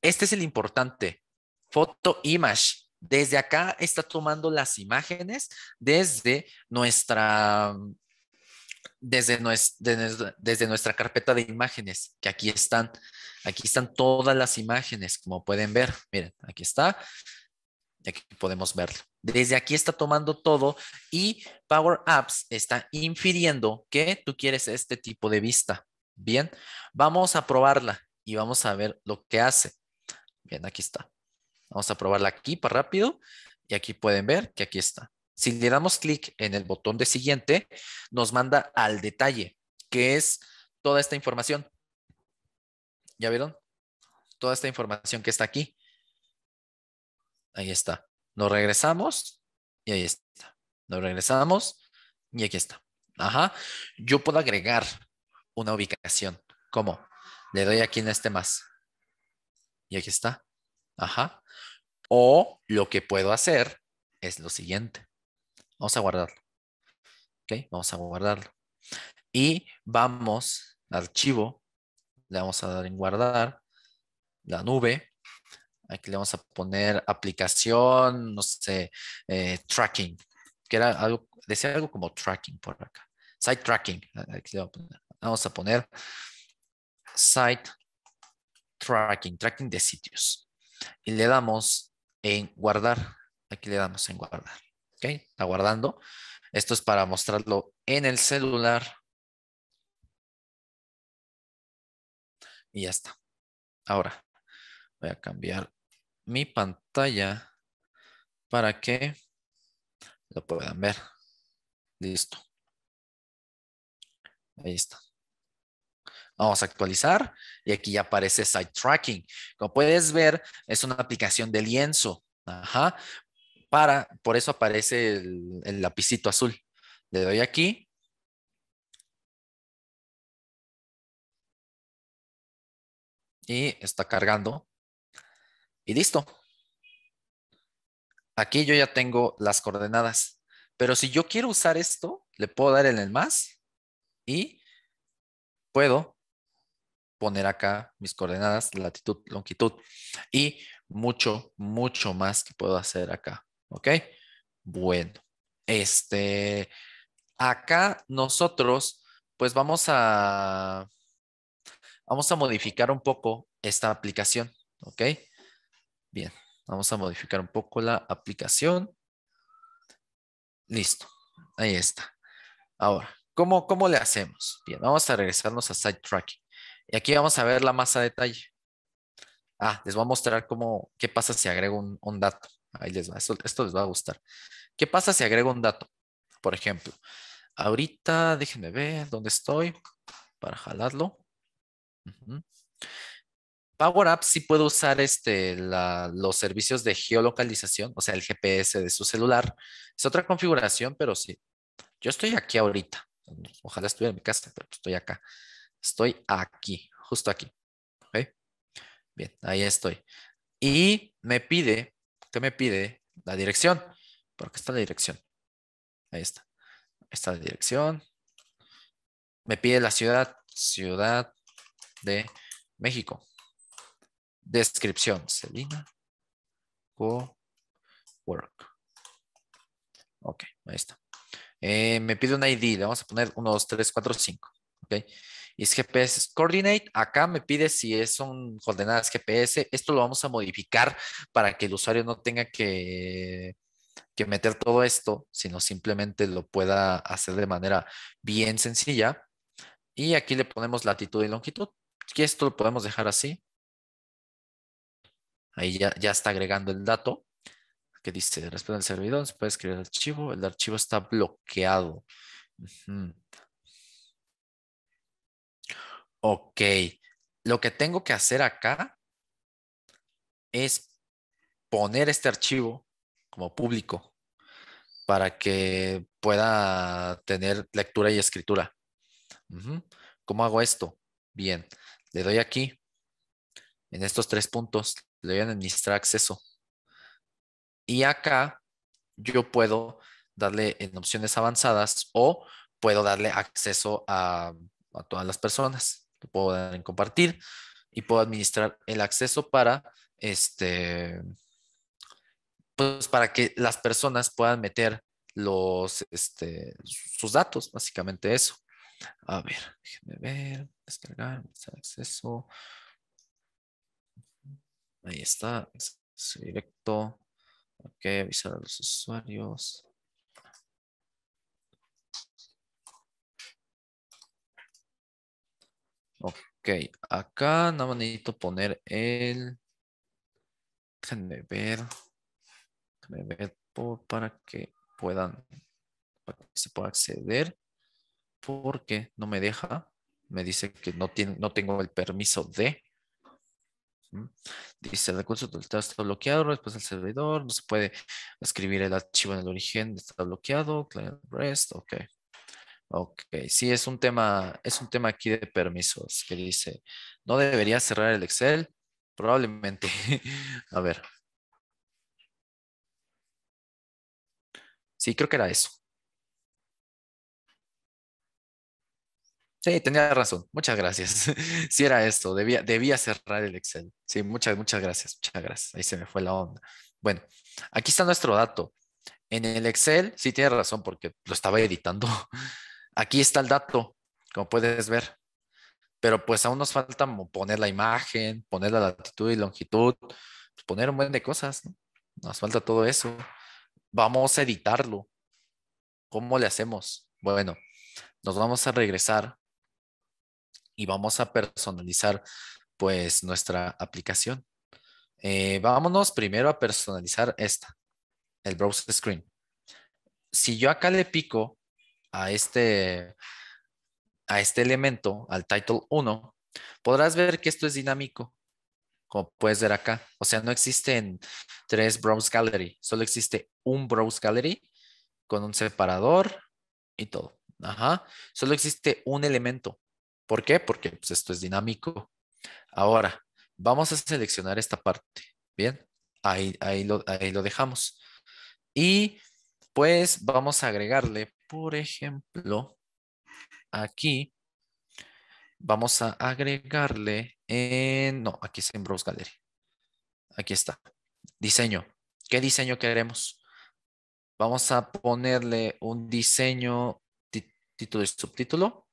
este es el importante. Photo image. Desde acá está tomando las imágenes desde nuestra, desde nuestra, desde nuestra carpeta de imágenes, que aquí están. Aquí están todas las imágenes, como pueden ver. Miren, aquí está. Aquí podemos verlo. Desde aquí está tomando todo y Power Apps está infiriendo que tú quieres este tipo de vista. Bien, vamos a probarla y vamos a ver lo que hace. Bien, aquí está. Vamos a probarla aquí para rápido. Y aquí pueden ver que aquí está. Si le damos clic en el botón de siguiente, nos manda al detalle, que es toda esta información. ¿Ya vieron? Toda esta información que está aquí. Ahí está. Nos regresamos y ahí está. Nos regresamos y aquí está. Ajá. Yo puedo agregar una ubicación. ¿Cómo? Le doy aquí en este más. Y aquí está. Ajá. O lo que puedo hacer es lo siguiente. Vamos a guardarlo. ¿Ok? Vamos a guardarlo. Y vamos, archivo, le vamos a dar en guardar, la nube. Aquí le vamos a poner aplicación, no sé, eh, tracking, que era algo, decía algo como tracking por acá. Site tracking, aquí le vamos a poner. Vamos a poner site tracking, tracking de sitios. Y le damos en guardar. Aquí le damos en guardar. ¿Ok? Está guardando. Esto es para mostrarlo en el celular. Y ya está. Ahora voy a cambiar mi pantalla para que lo puedan ver. Listo. Ahí está. Vamos a actualizar y aquí ya aparece Site Tracking. Como puedes ver, es una aplicación de lienzo. Ajá. Para, por eso aparece el, lapicito azul. Le doy aquí. Y está cargando. Y listo. Aquí yo ya tengo las coordenadas. Pero si yo quiero usar esto, le puedo dar en el más y puedo poner acá mis coordenadas, latitud, longitud y mucho, mucho más que puedo hacer acá. ¿Ok? Bueno, este, acá nosotros pues vamos a, vamos a modificar un poco esta aplicación. ¿Ok? Bien, vamos a modificar un poco la aplicación. Listo, ahí está. Ahora, ¿cómo, cómo le hacemos? Bien, vamos a regresarnos a Site Tracking. Y aquí vamos a ver la masa detalle. Ah, les voy a mostrar cómo, qué pasa si agrego un, dato. Ahí les va, esto, les va a gustar. ¿Qué pasa si agrego un dato? Por ejemplo, ahorita déjenme ver dónde estoy para jalarlo. Power Apps sí puede usar este, los servicios de geolocalización, o sea, el GPS de su celular. Es otra configuración, pero sí. Yo estoy aquí ahorita. Ojalá estuviera en mi casa, pero estoy acá. Estoy aquí, justo aquí. Bien, ahí estoy. Y me pide, ¿qué me pide? La dirección. ¿Por qué está la dirección. Ahí está. está la dirección. Me pide la ciudad, ciudad de México. Descripción, Selina. Co. work. Ok, ahí está. Eh, me pide un ID, le vamos a poner 1, 2, 3, 4, 5. Ok es GPS Coordinate. Acá me pide si son coordenadas GPS. Esto lo vamos a modificar para que el usuario no tenga que, meter todo esto, sino simplemente lo pueda hacer de manera bien sencilla. Y aquí le ponemos latitud y longitud. Y esto lo podemos dejar así. Ahí ya, está agregando el dato que dice, respeto al servidor, se puede escribir el archivo. El archivo está bloqueado ok, lo que tengo que hacer acá es poner este archivo como público para que pueda tener lectura y escritura. ¿Cómo hago esto? Bien, le doy aquí, en estos tres puntos, le doy a administrar acceso. Y acá yo puedo darle en opciones avanzadas o puedo darle acceso a, a todas las personas puedo dar en compartir y puedo administrar el acceso para este pues para que las personas puedan meter los este, sus datos, básicamente eso. A ver, déjenme ver, descargar, acceso. Ahí está, directo. Ok, avisar a los usuarios. Ok, acá nada más necesito poner el... Déjenme ver. Déjenme para que puedan... Para que se pueda acceder. Porque no me deja. Me dice que no, tiene, no tengo el permiso de... Dice, el recurso está bloqueado, después el servidor, no se puede escribir el archivo en el origen, está bloqueado, client rest, ok, Ok, sí, es un tema, es un tema aquí de permisos que dice, ¿no debería cerrar el Excel? Probablemente. A ver. Sí, creo que era eso. Sí, tenía razón. Muchas gracias. Sí era esto. Debía, debía cerrar el Excel. Sí, muchas, muchas gracias. Muchas gracias. Ahí se me fue la onda. Bueno, aquí está nuestro dato. En el Excel, sí tiene razón porque lo estaba editando. Aquí está el dato, como puedes ver. Pero pues aún nos falta poner la imagen, poner la latitud y longitud, pues, poner un buen de cosas. ¿no? Nos falta todo eso. Vamos a editarlo. ¿Cómo le hacemos? Bueno, nos vamos a regresar y vamos a personalizar pues nuestra aplicación. Eh, vámonos primero a personalizar esta, el browser screen. Si yo acá le pico a este, a este elemento, al title 1, podrás ver que esto es dinámico, como puedes ver acá. O sea, no existen tres browse gallery, solo existe un browse gallery con un separador y todo. Ajá. Solo existe un elemento. ¿Por qué? Porque pues, esto es dinámico. Ahora, vamos a seleccionar esta parte. Bien, ahí, ahí, ahí lo dejamos. Y pues vamos a agregarle por ejemplo, aquí vamos a agregarle en... No, aquí es en Browse Gallery. Aquí está. Diseño. ¿Qué diseño queremos? Vamos a ponerle un diseño título y subtítulo.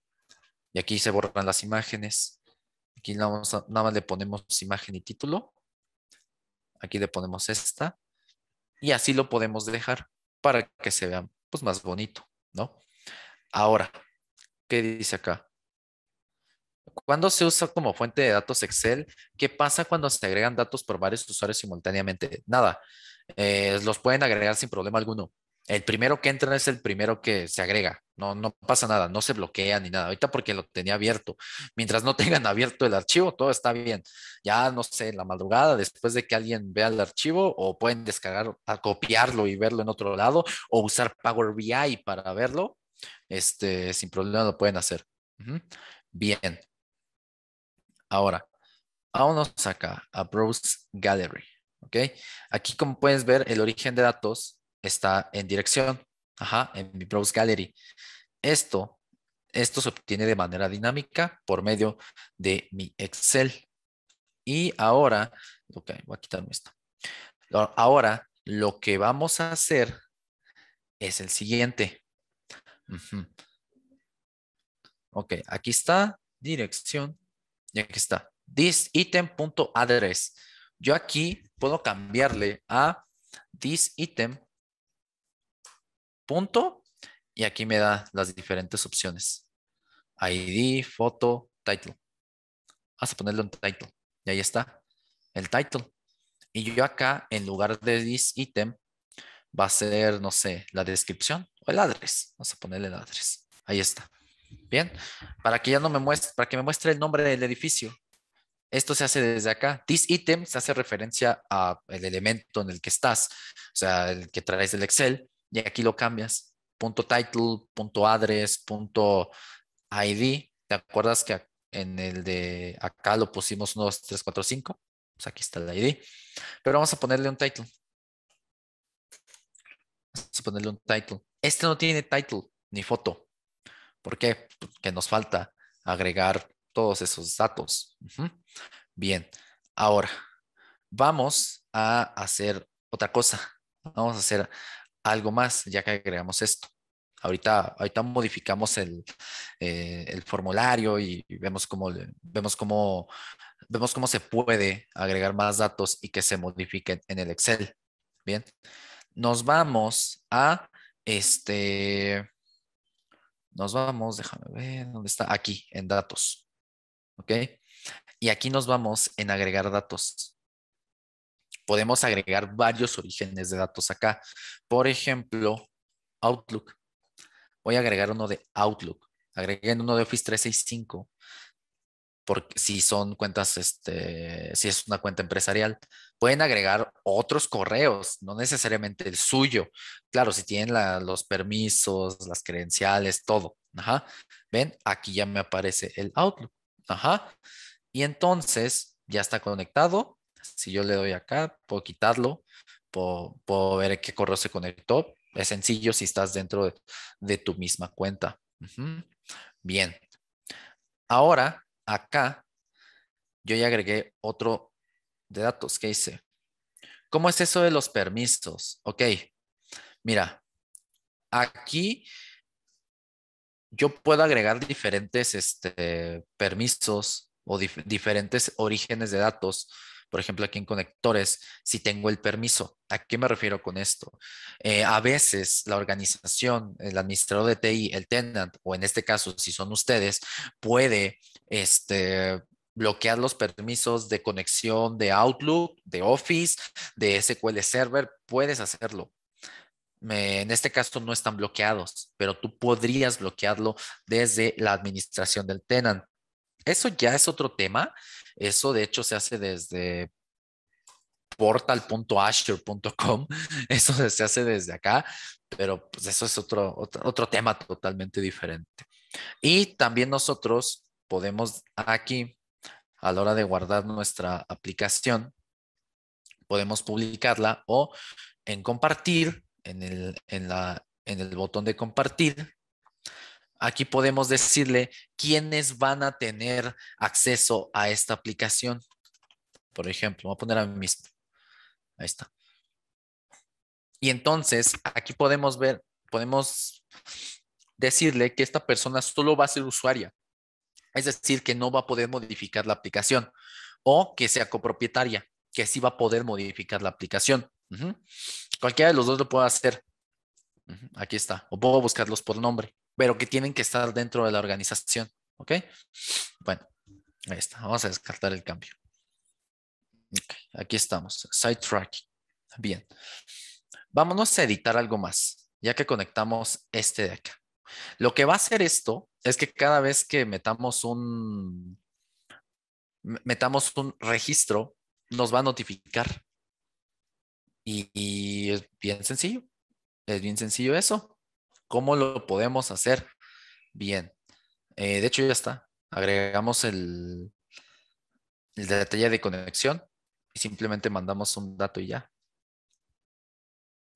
Y aquí se borran las imágenes. Aquí nada más, le ponemos imagen y título. Aquí le ponemos esta. Y así lo podemos dejar para que se vea pues, más bonito. ¿no? Ahora, ¿qué dice acá? Cuando se usa como fuente de datos Excel, ¿qué pasa cuando se agregan datos por varios usuarios simultáneamente? Nada, eh, los pueden agregar sin problema alguno. El primero que entra es el primero que se agrega. No, no pasa nada, no se bloquea ni nada. Ahorita porque lo tenía abierto. Mientras no tengan abierto el archivo, todo está bien. Ya no sé, la madrugada, después de que alguien vea el archivo, o pueden descargar, copiarlo y verlo en otro lado, o usar Power BI para verlo. Este, sin problema lo pueden hacer. Bien. Ahora, vámonos acá a Browse Gallery. ¿ok? Aquí como puedes ver, el origen de datos está en dirección, ajá, en mi Browse Gallery. Esto, esto se obtiene de manera dinámica por medio de mi Excel. Y ahora, ok, voy a quitarme esto. Ahora, lo que vamos a hacer es el siguiente. Ok, aquí está dirección y aquí está this item.address. Yo aquí puedo cambiarle a this item punto, y aquí me da las diferentes opciones. ID, foto, title. Vas a ponerle un title. Y ahí está, el title. Y yo acá, en lugar de this item, va a ser, no sé, la descripción o el address. Vamos a ponerle el address. Ahí está. Bien. Para que ya no me muestre, para que me muestre el nombre del edificio. Esto se hace desde acá. This item se hace referencia al el elemento en el que estás, o sea, el que traes del Excel y aquí lo cambias. Punto title, punto address, punto ID. ¿Te acuerdas que en el de acá lo pusimos 1, 2, 3, 4, 5? Pues aquí está el ID. Pero vamos a ponerle un title. Vamos a ponerle un title. Este no tiene title ni foto. ¿Por qué? Porque pues nos falta agregar todos esos datos. Bien, ahora vamos a hacer otra cosa. Vamos a hacer algo más ya que agregamos esto. Ahorita, ahorita modificamos el, eh, el formulario y vemos cómo, vemos, cómo, vemos cómo se puede agregar más datos y que se modifiquen en el Excel. Bien, nos vamos a este, nos vamos, déjame ver, ¿dónde está? Aquí, en datos. ¿Ok? Y aquí nos vamos en agregar datos podemos agregar varios orígenes de datos acá. Por ejemplo, Outlook. Voy a agregar uno de Outlook. Agreguen uno de Office 365. Porque si son cuentas, este, si es una cuenta empresarial, pueden agregar otros correos, no necesariamente el suyo. Claro, si tienen los permisos, las credenciales, todo. Ajá. Ven, aquí ya me aparece el Outlook. Ajá. Y entonces ya está conectado si yo le doy acá, puedo quitarlo, puedo, puedo ver qué correo se conectó. Es sencillo si estás dentro de, tu misma cuenta. Bien. Ahora, acá, yo ya agregué otro de datos ¿Qué hice. ¿Cómo es eso de los permisos? Ok, mira, aquí yo puedo agregar diferentes este, permisos o diferentes orígenes de datos por ejemplo, aquí en conectores, si tengo el permiso. ¿A qué me refiero con esto? Eh, a veces la organización, el administrador de TI, el tenant, o en este caso, si son ustedes, puede este, bloquear los permisos de conexión de Outlook, de Office, de SQL Server. Puedes hacerlo, en este caso no están bloqueados, pero tú podrías bloquearlo desde la administración del tenant. Eso ya es otro tema eso de hecho se hace desde portal.asher.com eso se hace desde acá, pero pues, eso es otro, otro, tema totalmente diferente. Y también nosotros podemos aquí, a la hora de guardar nuestra aplicación, podemos publicarla o en compartir, en en la, en el botón de compartir, Aquí podemos decirle quiénes van a tener acceso a esta aplicación. Por ejemplo, voy a poner a mí mismo. Ahí está. Y entonces aquí podemos ver, podemos decirle que esta persona solo va a ser usuaria. Es decir, que no va a poder modificar la aplicación o que sea copropietaria, que sí va a poder modificar la aplicación. Cualquiera de los dos lo puede hacer. Aquí está. O puedo buscarlos por nombre pero que tienen que estar dentro de la organización. ¿Ok? Bueno, ahí está. Vamos a descartar el cambio. aquí estamos. Side tracking. Bien. Vámonos a editar algo más, ya que conectamos este de acá. Lo que va a hacer esto es que cada vez que metamos un, metamos un registro, nos va a notificar. y es bien sencillo. Es bien sencillo eso. ¿Cómo lo podemos hacer? Bien. Eh, de hecho, ya está. Agregamos el, el detalle de conexión y simplemente mandamos un dato y ya.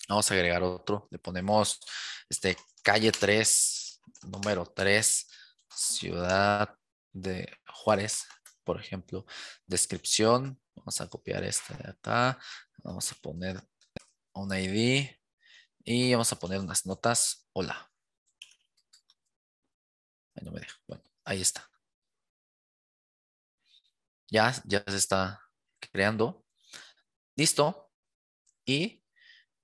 Vamos a agregar otro. Le ponemos este, calle 3, número 3, ciudad de Juárez, por ejemplo. Descripción. Vamos a copiar este de acá. Vamos a poner un ID. Y vamos a poner unas notas. Hola. ahí está. Ya, ya se está creando. Listo. Y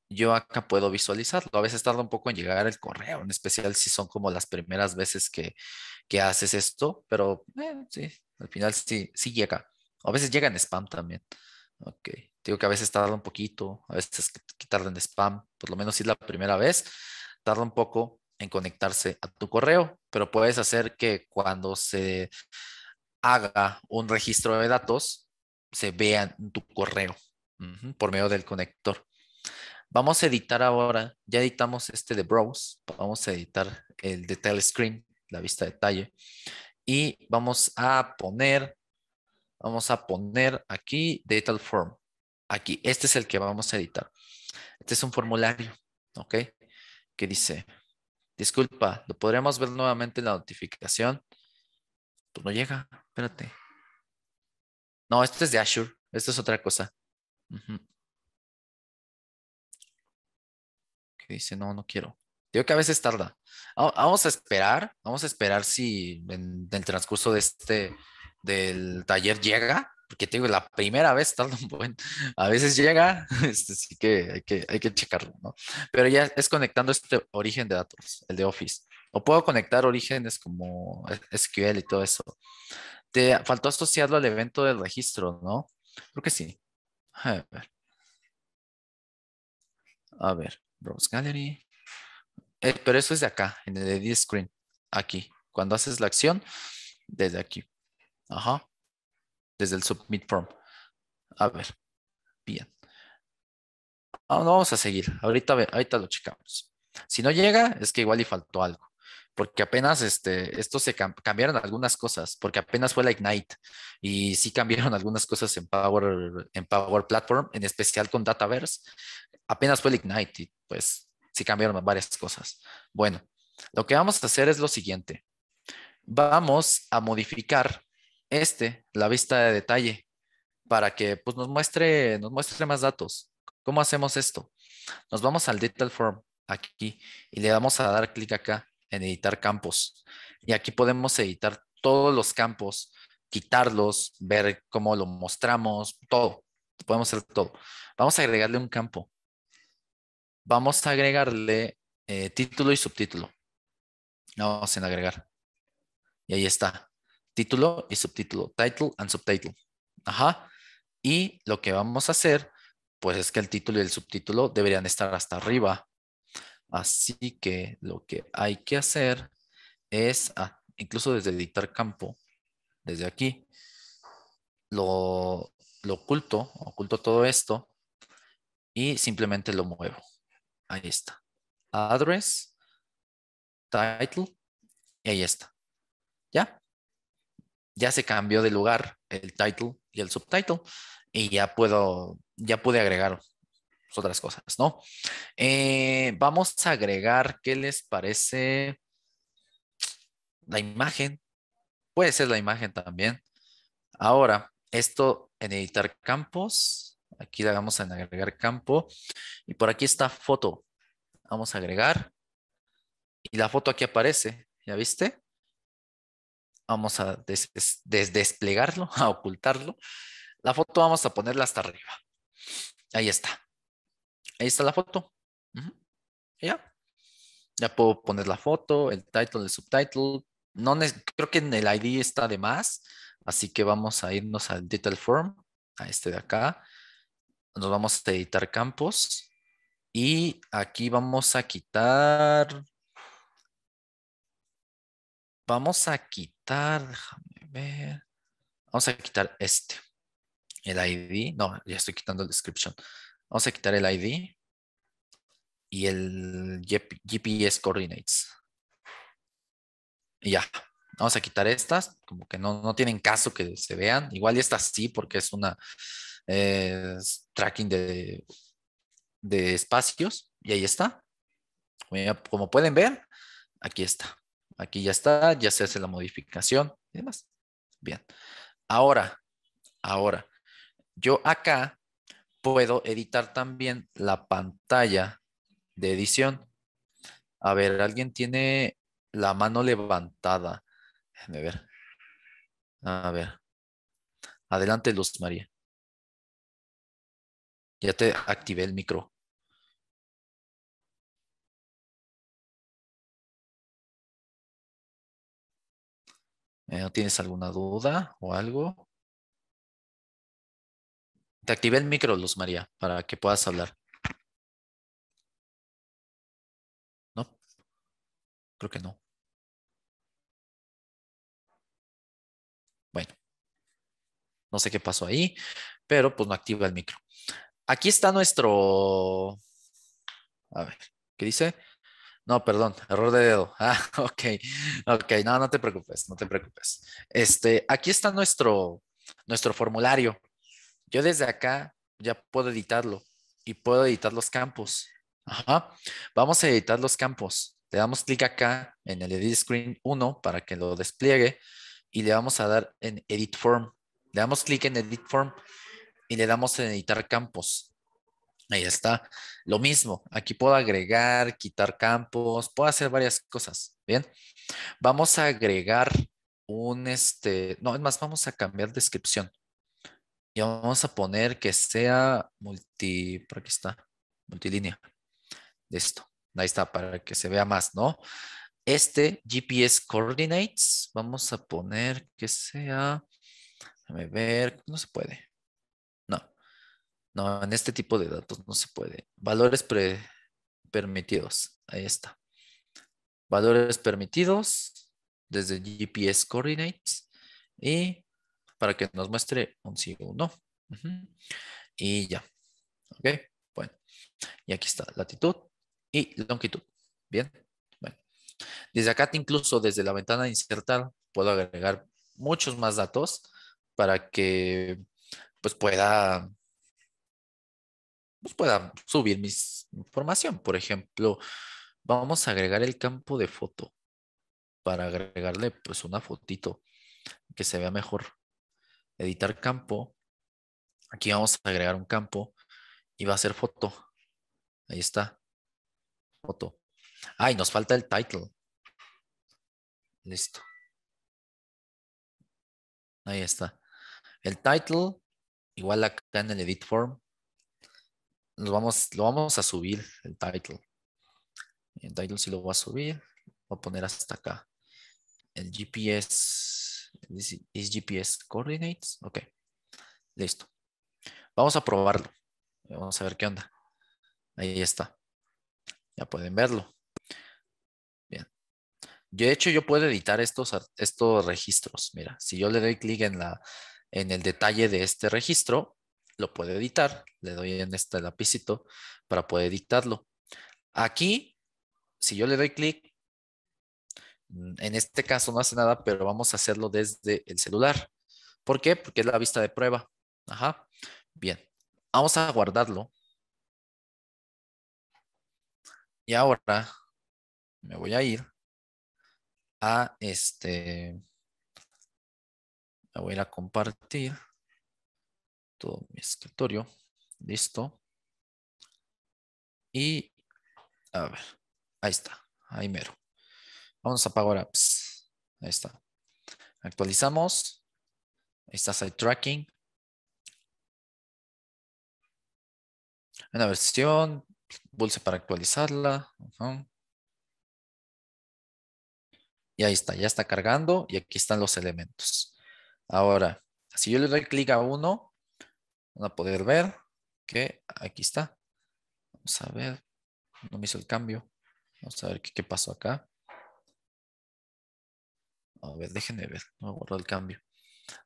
yo acá puedo visualizarlo. A veces tarda un poco en llegar el correo, en especial si son como las primeras veces que, haces esto, pero eh, sí, al final sí, sí llega. A veces llega en spam también. Ok. Digo que a veces tarda un poquito, a veces tarda en spam, por lo menos si es la primera vez, tarda un poco en conectarse a tu correo, pero puedes hacer que cuando se haga un registro de datos, se vea tu correo por medio del conector. Vamos a editar ahora, ya editamos este de Browse, vamos a editar el Detail Screen, la vista de detalle, y vamos a poner, vamos a poner aquí Detail Form aquí. Este es el que vamos a editar. Este es un formulario, ¿ok? Que dice, disculpa, ¿lo podríamos ver nuevamente en la notificación? Pues no llega, espérate. No, este es de Azure, esto es otra cosa. Que dice, no, no quiero. Digo que a veces tarda. Vamos a esperar, vamos a esperar si en el transcurso de este, del taller llega porque te digo, la primera vez tal, a veces llega, así este, que hay, que checarlo, ¿no? Pero ya es conectando este origen de datos, el de Office. O puedo conectar orígenes como e-, SQL y todo eso. Te faltó asociarlo al evento del registro, ¿no? Creo que sí. A ver. A ver, Browse Gallery. Eh, pero eso es de acá, en el edit screen, aquí. Cuando haces la acción, desde aquí. Ajá desde el submit form. A ver, bien. Vamos a seguir. Ahorita, ahorita lo checamos. Si no llega, es que igual y faltó algo. Porque apenas este, esto se cambiaron algunas cosas, porque apenas fue la Ignite y sí cambiaron algunas cosas en Power, en Power Platform, en especial con Dataverse. Apenas fue la Ignite y pues sí cambiaron varias cosas. Bueno, lo que vamos a hacer es lo siguiente. Vamos a modificar este, la vista de detalle, para que pues, nos, muestre, nos muestre más datos. ¿Cómo hacemos esto? Nos vamos al Detail Form aquí y le vamos a dar clic acá en editar campos. Y aquí podemos editar todos los campos, quitarlos, ver cómo lo mostramos, todo. Podemos hacer todo. Vamos a agregarle un campo. Vamos a agregarle eh, título y subtítulo. Vamos en agregar. Y ahí está título y subtítulo, title and subtitle. Ajá. Y lo que vamos a hacer, pues es que el título y el subtítulo deberían estar hasta arriba. Así que lo que hay que hacer es, ah, incluso desde editar campo, desde aquí, lo oculto, oculto todo esto y simplemente lo muevo. Ahí está. Address, title, y ahí está. ¿Ya? ya se cambió de lugar el title y el subtitle y ya puedo, ya pude agregar otras cosas, ¿no? Eh, vamos a agregar, ¿qué les parece? La imagen. Puede ser la imagen también. Ahora, esto en editar campos. Aquí le vamos a agregar campo. Y por aquí está foto. Vamos a agregar. Y la foto aquí aparece. ¿Ya viste? vamos a desplegarlo, a ocultarlo. La foto vamos a ponerla hasta arriba. Ahí está. Ahí está la foto. Ya. Ya puedo poner la foto, el title, el subtitle. No creo que en el ID está de más, así que vamos a irnos al detail form, a este de acá. Nos vamos a editar campos y aquí vamos a quitar Vamos a quitar, déjame ver. Vamos a quitar este. El ID. No, ya estoy quitando el description. Vamos a quitar el ID y el GPS coordinates. ya. Vamos a quitar estas, como que no, tienen caso que se vean. Igual y estas sí, porque es una eh, tracking de espacios. Y ahí está. Como pueden ver, aquí está. Aquí ya está, ya se hace la modificación y demás. Bien. Ahora, ahora, yo acá puedo editar también la pantalla de edición. A ver, alguien tiene la mano levantada. Déjame ver. A ver. Adelante, Luz María. Ya te activé el micro. Eh, ¿Tienes alguna duda o algo? Te activé el micro, Luz María, para que puedas hablar. ¿No? Creo que no. Bueno, no sé qué pasó ahí, pero pues no activa el micro. Aquí está nuestro... A ver, ¿qué dice? No, perdón, error de dedo. Ah, ok, ok, no, no te preocupes, no te preocupes. Este, aquí está nuestro, nuestro formulario. Yo desde acá ya puedo editarlo y puedo editar los campos. Ajá. Vamos a editar los campos. Le damos clic acá en el Edit Screen 1 para que lo despliegue y le vamos a dar en Edit Form. Le damos clic en Edit Form y le damos en Editar Campos. Ahí está. Lo mismo, aquí puedo agregar, quitar campos, puedo hacer varias cosas, ¿bien? Vamos a agregar un, este, no, es más, vamos a cambiar descripción. Y vamos a poner que sea multi, por aquí está, multilínea. De esto, ahí está, para que se vea más, ¿no? Este GPS coordinates, vamos a poner que sea, a ver, no se puede. No, en este tipo de datos no se puede. Valores permitidos. Ahí está. Valores permitidos desde GPS coordinates y para que nos muestre un sí o no. Y ya. Ok, bueno. Y aquí está latitud y longitud. Bien. Bueno. Desde acá, incluso desde la ventana insertar, puedo agregar muchos más datos para que pues pueda pues pueda subir mi información. Por ejemplo, vamos a agregar el campo de foto para agregarle pues una fotito que se vea mejor. Editar campo. Aquí vamos a agregar un campo y va a ser foto. Ahí está. Foto. Ay, nos falta el title. Listo. Ahí está. El title, igual acá en el edit form, lo vamos a subir, el title. El title sí lo voy a subir, voy a poner hasta acá. El GPS, is GPS coordinates, ok. Listo. Vamos a probarlo. Vamos a ver qué onda. Ahí está. Ya pueden verlo. Bien. Yo, de hecho, yo puedo editar estos, estos registros. Mira, si yo le doy clic en, la, en el detalle de este registro, lo puede editar. Le doy en este lapicito para poder editarlo. Aquí, si yo le doy clic, mm, en este caso no hace nada, pero vamos a hacerlo desde el celular. ¿Por qué? Porque es la vista de prueba. Ajá. Bien. Vamos a guardarlo. Y ahora me voy a ir a este. Me voy a ir a compartir todo mi escritorio. Listo. Y, a ver, ahí está, ahí mero. Vamos a Power Apps. Ahí está. Actualizamos. Ahí está Site Tracking. Una versión, Pulse para actualizarla. Y ahí está, ya está cargando y aquí están los elementos. Ahora, si yo le doy clic a uno, van a poder ver que aquí está. Vamos a ver, no me hizo el cambio. Vamos a ver qué, pasó acá. A ver, déjenme ver, no me el cambio.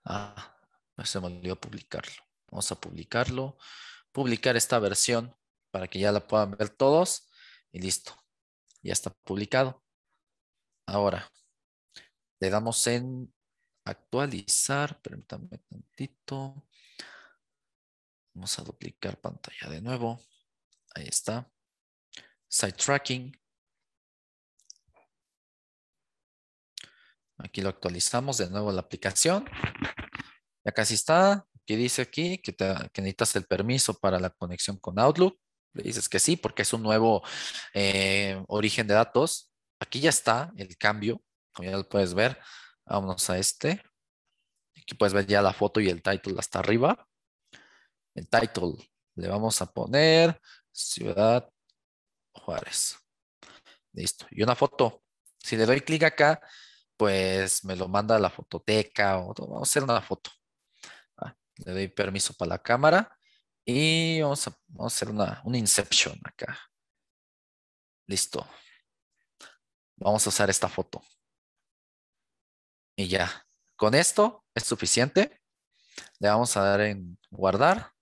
Ah, pues se me olvidó publicarlo. Vamos a publicarlo, publicar esta versión para que ya la puedan ver todos y listo. Ya está publicado. Ahora, le damos en actualizar, permítanme tantito. Vamos a duplicar pantalla de nuevo. Ahí está. Site tracking. Aquí lo actualizamos de nuevo la aplicación. Ya casi está. Aquí dice aquí que, necesitas el permiso para la conexión con Outlook. Le dices que sí porque es un nuevo eh, origen de datos. Aquí ya está el cambio. Como ya lo puedes ver. Vámonos a este. Aquí puedes ver ya la foto y el title hasta arriba el title le vamos a poner Ciudad Juárez. Listo. Y una foto. Si le doy clic acá, pues me lo manda a la fototeca o vamos a hacer una foto. Ah, le doy permiso para la cámara y vamos a, hacer una, una inception acá. Listo. Vamos a usar esta foto. Y ya. Con esto es suficiente. Le vamos a dar en guardar.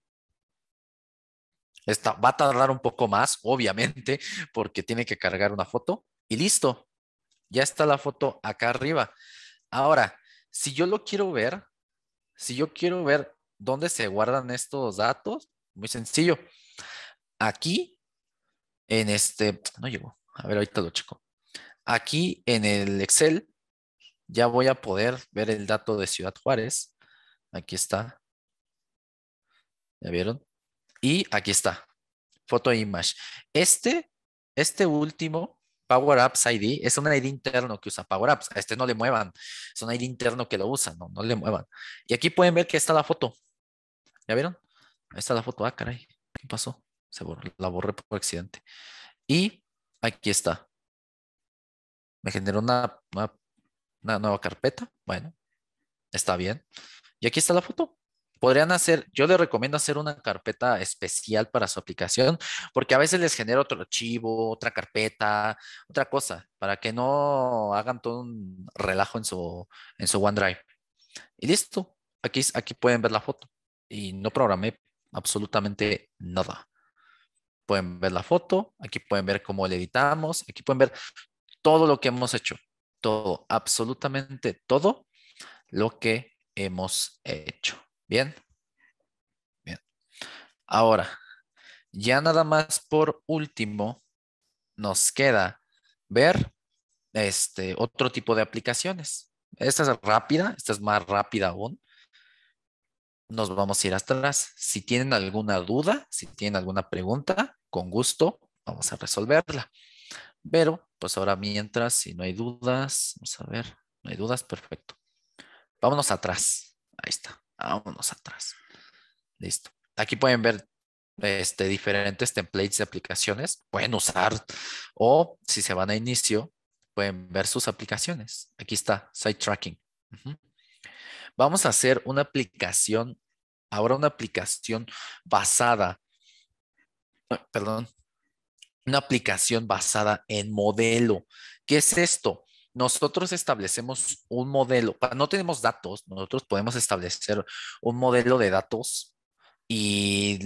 Esta, va a tardar un poco más, obviamente, porque tiene que cargar una foto y listo. Ya está la foto acá arriba. Ahora, si yo lo quiero ver, si yo quiero ver dónde se guardan estos datos, muy sencillo. Aquí, en este, no llegó, a ver, ahorita lo checo. Aquí en el Excel ya voy a poder ver el dato de Ciudad Juárez. Aquí está. ¿Ya vieron? Y aquí está, Photo e Image. Este, este último, Power Apps ID, es un ID interno que usa Power Apps. A este no le muevan, es un ID interno que lo usa, no, no le muevan. Y aquí pueden ver que está la foto. ¿Ya vieron? Ahí está la foto. Ah, caray, ¿qué pasó? Se borró, la borré por accidente. Y aquí está. Me generó una, una nueva carpeta. Bueno, está bien. Y aquí está la foto podrían hacer, yo les recomiendo hacer una carpeta especial para su aplicación, porque a veces les genera otro archivo, otra carpeta, otra cosa, para que no hagan todo un relajo en su, en OneDrive. Y listo, aquí, aquí pueden ver la foto. Y no programé absolutamente nada. Pueden ver la foto, aquí pueden ver cómo le editamos, aquí pueden ver todo lo que hemos hecho, todo, absolutamente todo lo que hemos hecho. Bien. Bien. Ahora, ya nada más por último, nos queda ver este otro tipo de aplicaciones. Esta es rápida, esta es más rápida aún. Nos vamos a ir atrás. Si tienen alguna duda, si tienen alguna pregunta, con gusto vamos a resolverla. Pero, pues ahora mientras, si no hay dudas, vamos a ver, no hay dudas, perfecto. Vámonos atrás. Ahí está vámonos atrás. Listo. Aquí pueden ver este, diferentes templates de aplicaciones. Pueden usar o si se van a inicio, pueden ver sus aplicaciones. Aquí está, Site Tracking. Vamos a hacer una aplicación, ahora una aplicación basada, perdón, una aplicación basada en modelo. ¿Qué es esto? nosotros establecemos un modelo, no tenemos datos, nosotros podemos establecer un modelo de datos y,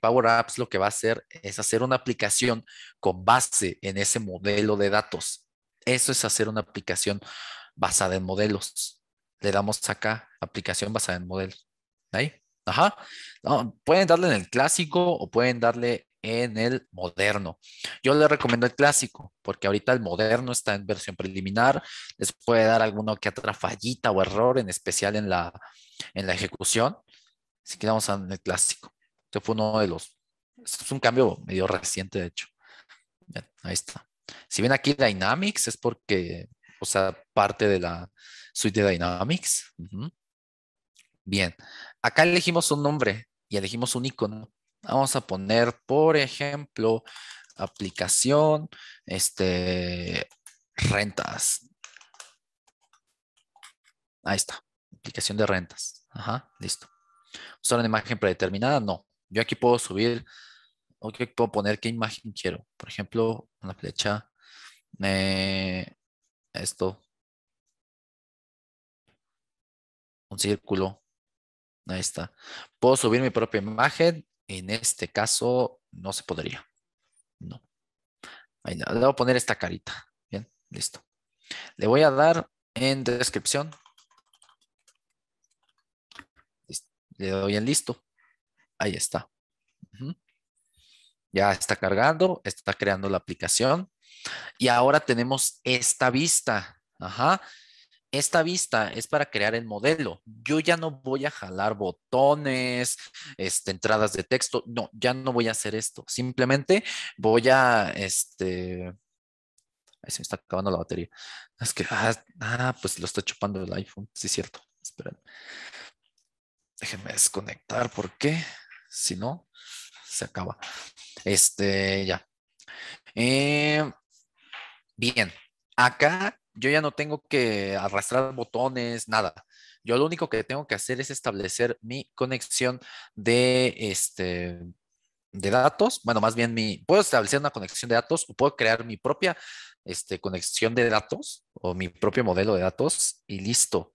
Power Apps lo que va a hacer es hacer una aplicación con base en ese modelo de datos. Eso es hacer una aplicación basada en modelos. Le damos acá, aplicación basada en modelos. Ahí. Ajá. pueden darle en el clásico o pueden darle en el moderno. Yo le recomiendo el clásico, porque ahorita el moderno está en versión preliminar, les puede dar alguna que otra fallita o error, en especial en la, en la ejecución. Si quedamos en el clásico. Este fue uno de los, este es un cambio medio reciente, de hecho. ahí está. Si ven aquí Dynamics, es porque, o sea, parte de la suite de Dynamics. Bien, acá elegimos un nombre y elegimos un icono Vamos a poner, por ejemplo, aplicación, este, rentas. Ahí está, aplicación de rentas. Ajá, listo. ¿Usar una imagen predeterminada? No. Yo aquí puedo subir, o que puedo poner qué imagen quiero. Por ejemplo, una flecha, eh, esto, un círculo. Ahí está. Puedo subir mi propia imagen en este caso, no se podría. No. Ahí, le voy a poner esta carita. Bien, listo. Le voy a dar en descripción. Le doy en listo. Ahí está. Ya está cargando, está creando la aplicación. Y ahora tenemos esta vista. Ajá esta vista es para crear el modelo. Yo ya no voy a jalar botones, este, entradas de texto. No, ya no voy a hacer esto. Simplemente voy a, este, ahí se me está acabando la batería. Es que, ah, ah pues lo está chupando el iPhone. Sí, cierto. Esperen. Déjenme desconectar porque si no, se acaba. Este, ya. Eh, bien, acá yo ya no tengo que arrastrar botones, nada. Yo lo único que tengo que hacer es establecer mi conexión de, este, de datos. Bueno, más bien mi, puedo establecer una conexión de datos o puedo crear mi propia este, conexión de datos o mi propio modelo de datos y listo.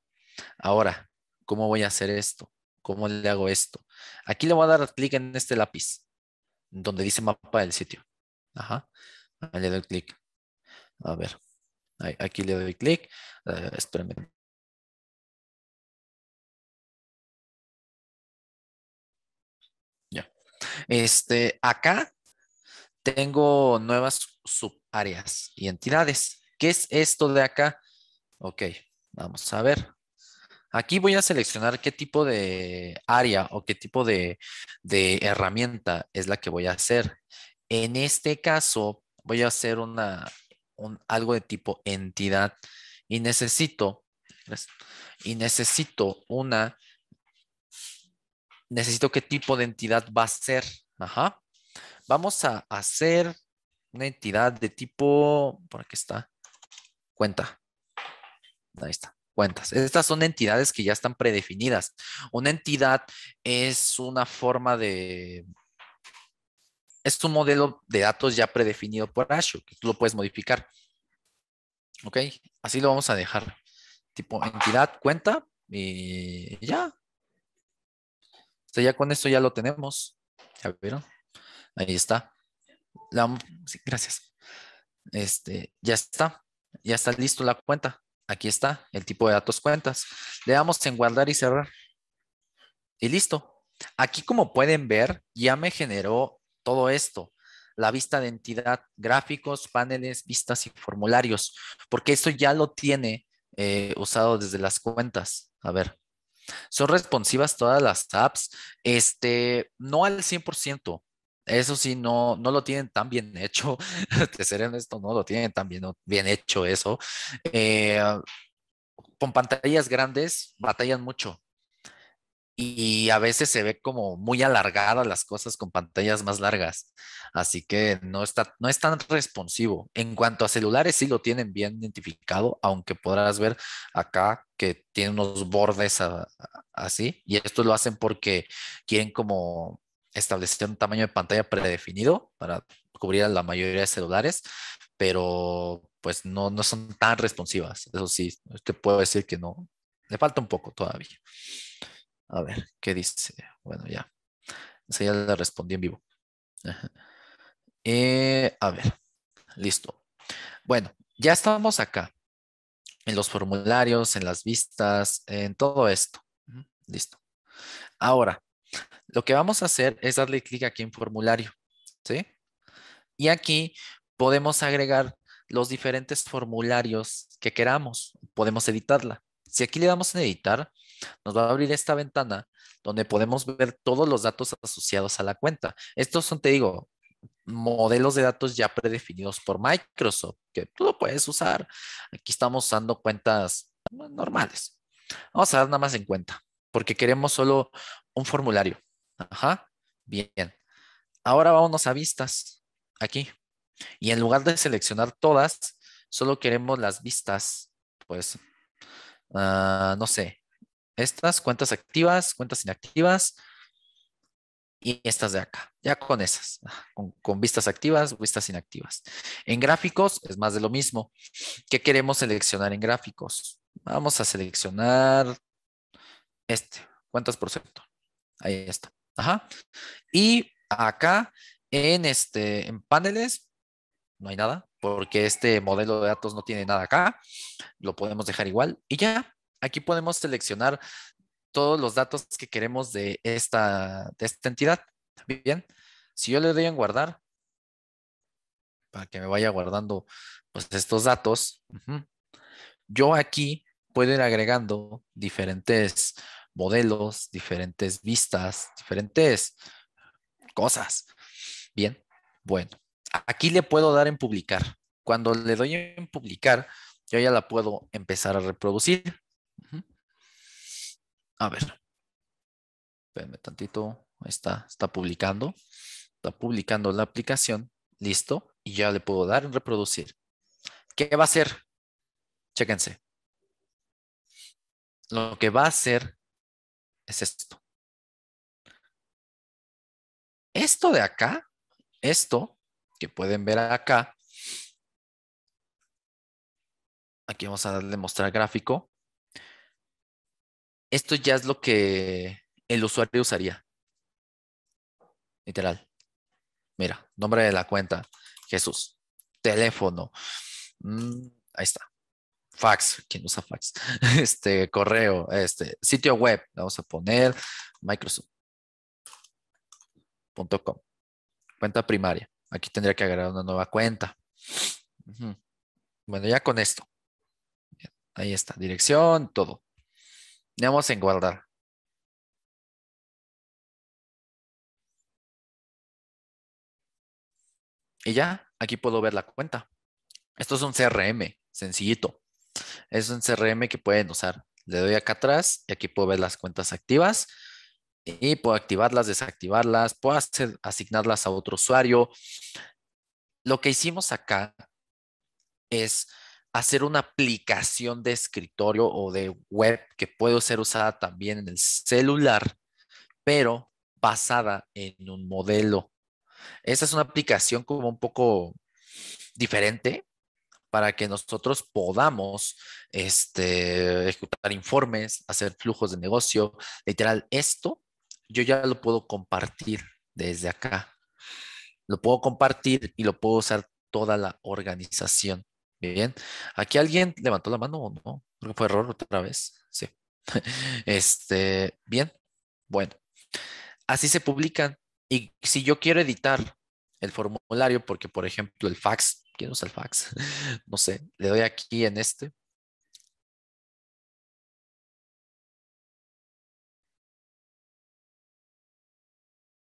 Ahora, ¿cómo voy a hacer esto? ¿Cómo le hago esto? Aquí le voy a dar clic en este lápiz donde dice mapa del sitio. Ajá. Le doy clic. A ver. Aquí le doy clic. Eh, espérenme. Ya. Este, acá tengo nuevas subáreas y entidades. ¿Qué es esto de acá? Ok, vamos a ver. Aquí voy a seleccionar qué tipo de área o qué tipo de herramienta es la que voy a hacer. En este caso, voy a hacer una, un, algo de tipo entidad y necesito, y necesito una, necesito qué tipo de entidad va a ser. Ajá. Vamos a hacer una entidad de tipo, por aquí está, cuenta. Ahí está, cuentas. Estas son entidades que ya están predefinidas. Una entidad es una forma de es tu modelo de datos ya predefinido por Azure, que tú lo puedes modificar. ¿Ok? Así lo vamos a dejar. Tipo entidad, cuenta y ya. ya con esto ya lo tenemos. ¿Ya vieron? Ahí está. gracias. Este, ya está. Ya está listo la cuenta. Aquí está el tipo de datos cuentas. Le damos en guardar y cerrar. Y listo. Aquí como pueden ver, ya me generó todo esto, la vista de entidad, gráficos, paneles, vistas y formularios, porque eso ya lo tiene eh, usado desde las cuentas. A ver, son responsivas todas las apps, este, no al 100%. Eso sí, no, no lo tienen tan bien hecho. Te seré esto no lo tienen tan bien, hecho eso. Eh, con pantallas grandes batallan mucho y a veces se ve como muy alargadas las cosas con pantallas más largas, así que no, está, no es tan responsivo. En cuanto a celulares, sí lo tienen bien identificado, aunque podrás ver acá que tiene unos bordes así, y esto lo hacen porque quieren como establecer un tamaño de pantalla predefinido para cubrir a la mayoría de celulares, pero pues no, no son tan responsivas. Eso sí, te puedo decir que no, le falta un poco todavía. A ver, ¿qué dice? Bueno, ya. Esa ya la respondí en vivo. Eh, a ver, listo. Bueno, ya estamos acá. En los formularios, en las vistas, en todo esto. Listo. Ahora, lo que vamos a hacer es darle clic aquí en formulario. ¿Sí? Y aquí podemos agregar los diferentes formularios que queramos. Podemos editarla. Si aquí le damos en editar, nos va a abrir esta ventana donde podemos ver todos los datos asociados a la cuenta. Estos son, te digo, modelos de datos ya predefinidos por Microsoft, que tú lo puedes usar. Aquí estamos usando cuentas normales. Vamos a dar nada más en cuenta, porque queremos solo un formulario. Ajá, bien. Ahora vámonos a vistas, aquí. Y en lugar de seleccionar todas, solo queremos las vistas, pues, ah, no sé, estas cuentas activas, cuentas inactivas y estas de acá. Ya con esas, con, vistas activas, vistas inactivas. En gráficos es más de lo mismo. ¿Qué queremos seleccionar en gráficos? Vamos a seleccionar este, cuentas por sector. Ahí está. Ajá. Y acá en, este, en paneles no hay nada porque este modelo de datos no tiene nada acá. Lo podemos dejar igual y ya. Aquí podemos seleccionar todos los datos que queremos de esta, entidad. Bien, si yo le doy en guardar, para que me vaya guardando pues, estos datos, yo aquí puedo ir agregando diferentes modelos, diferentes vistas, diferentes cosas. Bien, bueno, aquí le puedo dar en publicar. Cuando le doy en publicar, yo ya la puedo empezar a reproducir. A ver. Espérame tantito. Ahí está, está publicando. Está publicando la aplicación. Listo. Y ya le puedo dar en reproducir. ¿Qué va a hacer? Chéquense. Lo que va a hacer es esto. Esto de acá, esto que pueden ver acá, aquí vamos a darle mostrar gráfico, esto ya es lo que el usuario usaría. Literal. Mira, nombre de la cuenta, Jesús. Teléfono. Mm, ahí está. Fax, ¿quién usa fax? Este, correo, este, sitio web, vamos a poner Microsoft.com. Cuenta primaria. Aquí tendría que agregar una nueva cuenta. Bueno, ya con esto. Ahí está, dirección, todo. Le Damos en guardar. Y ya, aquí puedo ver la cuenta. Esto es un CRM, sencillito. Es un CRM que pueden usar. Le doy acá atrás y aquí puedo ver las cuentas activas y puedo activarlas, desactivarlas, puedo asignarlas a otro usuario. Lo que hicimos acá es hacer una aplicación de escritorio o de web que puede ser usada también en el celular, pero basada en un modelo. Esa es una aplicación como un poco diferente para que nosotros podamos este, ejecutar informes, hacer flujos de negocio. Literal, esto yo ya lo puedo compartir desde acá. Lo puedo compartir y lo puedo usar toda la organización. Bien. Aquí alguien levantó la mano o no. Creo que fue error otra vez. Sí. Este, bien. Bueno. Así se publican. Y si yo quiero editar el formulario, porque por ejemplo el fax, ¿quién usa el fax? No sé, le doy aquí en este.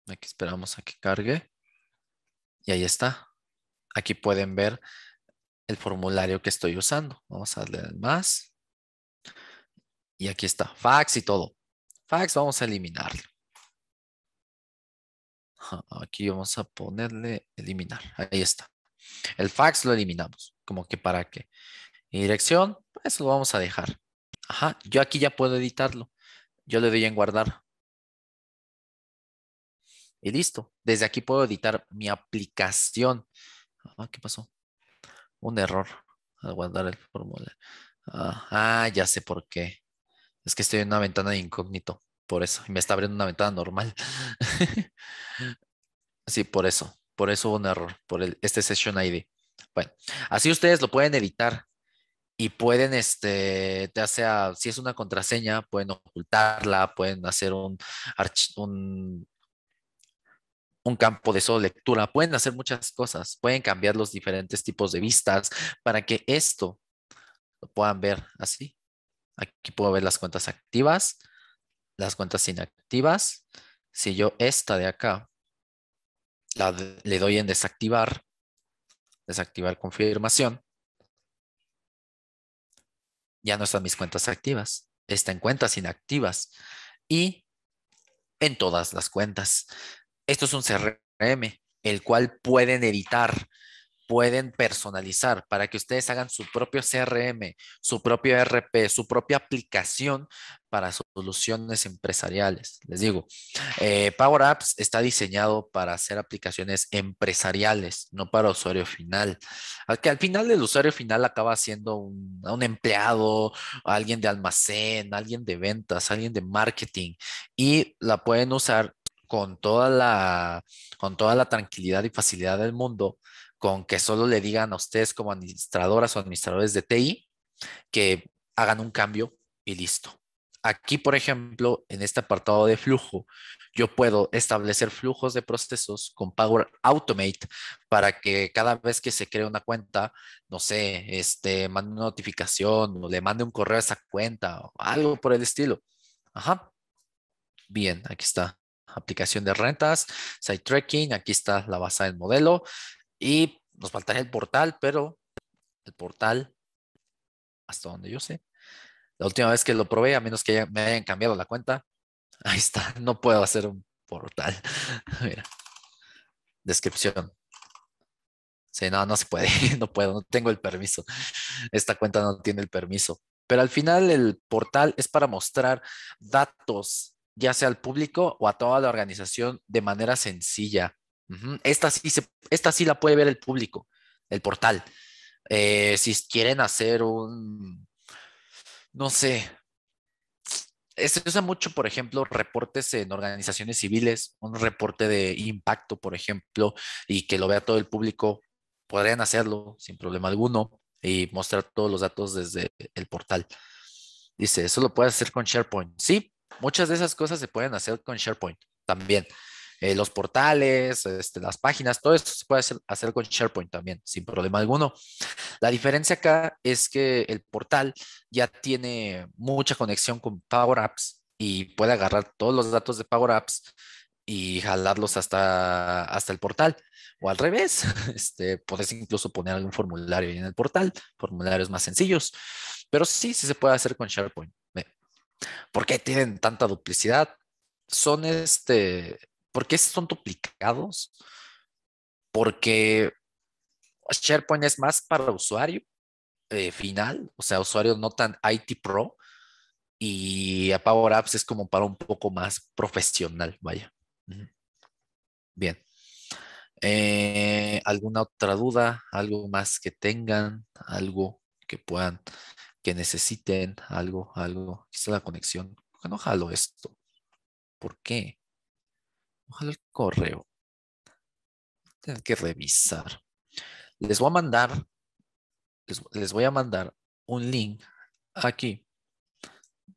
Aquí esperamos a que cargue. Y ahí está. Aquí pueden ver el formulario que estoy usando. Vamos a darle más. Y aquí está, fax y todo. Fax vamos a eliminarlo. Aquí vamos a ponerle eliminar. Ahí está. El fax lo eliminamos. Como que para qué. Y dirección, eso pues lo vamos a dejar. Ajá, yo aquí ya puedo editarlo. Yo le doy en guardar. Y listo. Desde aquí puedo editar mi aplicación. ¿Qué pasó? un error al guardar el formulario. Ah, ah, ya sé por qué. Es que estoy en una ventana de incógnito, por eso. Y me está abriendo una ventana normal. sí, por eso. Por eso hubo un error, por este session ID. Bueno, así ustedes lo pueden editar y pueden, este, ya sea, si es una contraseña, pueden ocultarla, pueden hacer un, un un campo de solo lectura, pueden hacer muchas cosas, pueden cambiar los diferentes tipos de vistas para que esto lo puedan ver así. Aquí puedo ver las cuentas activas, las cuentas inactivas. Si yo esta de acá la, le doy en desactivar, desactivar confirmación, ya no están mis cuentas activas, Está en cuentas inactivas y en todas las cuentas. Esto es un CRM, el cual pueden editar, pueden personalizar para que ustedes hagan su propio CRM, su propio RP, su propia aplicación para soluciones empresariales. Les digo, eh, Power Apps está diseñado para hacer aplicaciones empresariales, no para usuario final. Al que al final el usuario final acaba siendo un, un empleado, alguien de almacén, alguien de ventas, alguien de marketing y la pueden usar con toda la, con toda la tranquilidad y facilidad del mundo, con que solo le digan a ustedes como administradoras o administradores de TI que hagan un cambio y listo. Aquí, por ejemplo, en este apartado de flujo, yo puedo establecer flujos de procesos con Power Automate para que cada vez que se cree una cuenta, no sé, este, mande una notificación o le mande un correo a esa cuenta o algo por el estilo. Ajá. Bien, aquí está aplicación de rentas, site tracking, aquí está la base del modelo y nos faltaría el portal, pero el portal, hasta donde yo sé, la última vez que lo probé, a menos que me hayan cambiado la cuenta, ahí está, no puedo hacer un portal. Mira, descripción. Sí, no, no se puede, no puedo, no tengo el permiso. Esta cuenta no tiene el permiso. Pero al final el portal es para mostrar datos ya sea al público o a toda la organización de manera sencilla. esta, sí sí la puede ver el público, el portal. Eh, si quieren hacer un, no sé, se usa mucho, por ejemplo, reportes en organizaciones civiles, un reporte de impacto, por ejemplo, y que lo vea todo el público, podrían hacerlo sin problema alguno y mostrar todos los datos desde el portal. Dice, eso lo puede hacer con SharePoint. Sí, Muchas de esas cosas se pueden hacer con SharePoint también. Eh, los portales, este, las páginas, todo eso se puede hacer, con SharePoint también, sin problema alguno. La diferencia acá es que el portal ya tiene mucha conexión con Power Apps y puede agarrar todos los datos de Power Apps y jalarlos hasta, hasta el portal. O al revés, este, puedes incluso poner algún formulario en el portal, formularios más sencillos. Pero sí, sí se puede hacer con SharePoint. ¿Por qué tienen tanta duplicidad? Son este, ¿por qué son duplicados? Porque SharePoint es más para usuario eh, final, o sea, usuario no tan IT pro, y a Power Apps es como para un poco más profesional, vaya. Bien. Eh, ¿Alguna otra duda? ¿Algo más que tengan? ¿Algo que puedan que necesiten algo, algo, está la conexión. qué No jalo esto. ¿Por qué? ojalá el correo. Tienen que revisar. Les voy a mandar, les, voy a mandar un link aquí.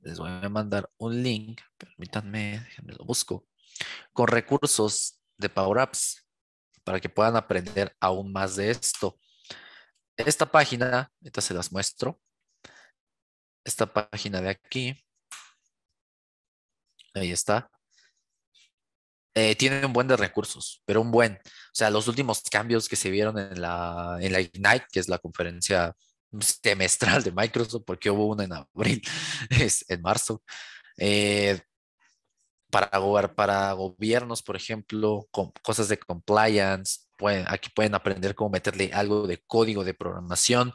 Les voy a mandar un link, permítanme, déjenme lo busco, con recursos de Power Apps para que puedan aprender aún más de esto. Esta página, esta se las muestro, esta página de aquí. Ahí está. Eh, tiene un buen de recursos, pero un buen. O sea, los últimos cambios que se vieron en la, en Ignite, que es la conferencia semestral de Microsoft, porque hubo una en abril, es en marzo. Eh, para, gobiernos, por ejemplo, con cosas de compliance. aquí pueden aprender cómo meterle algo de código de programación.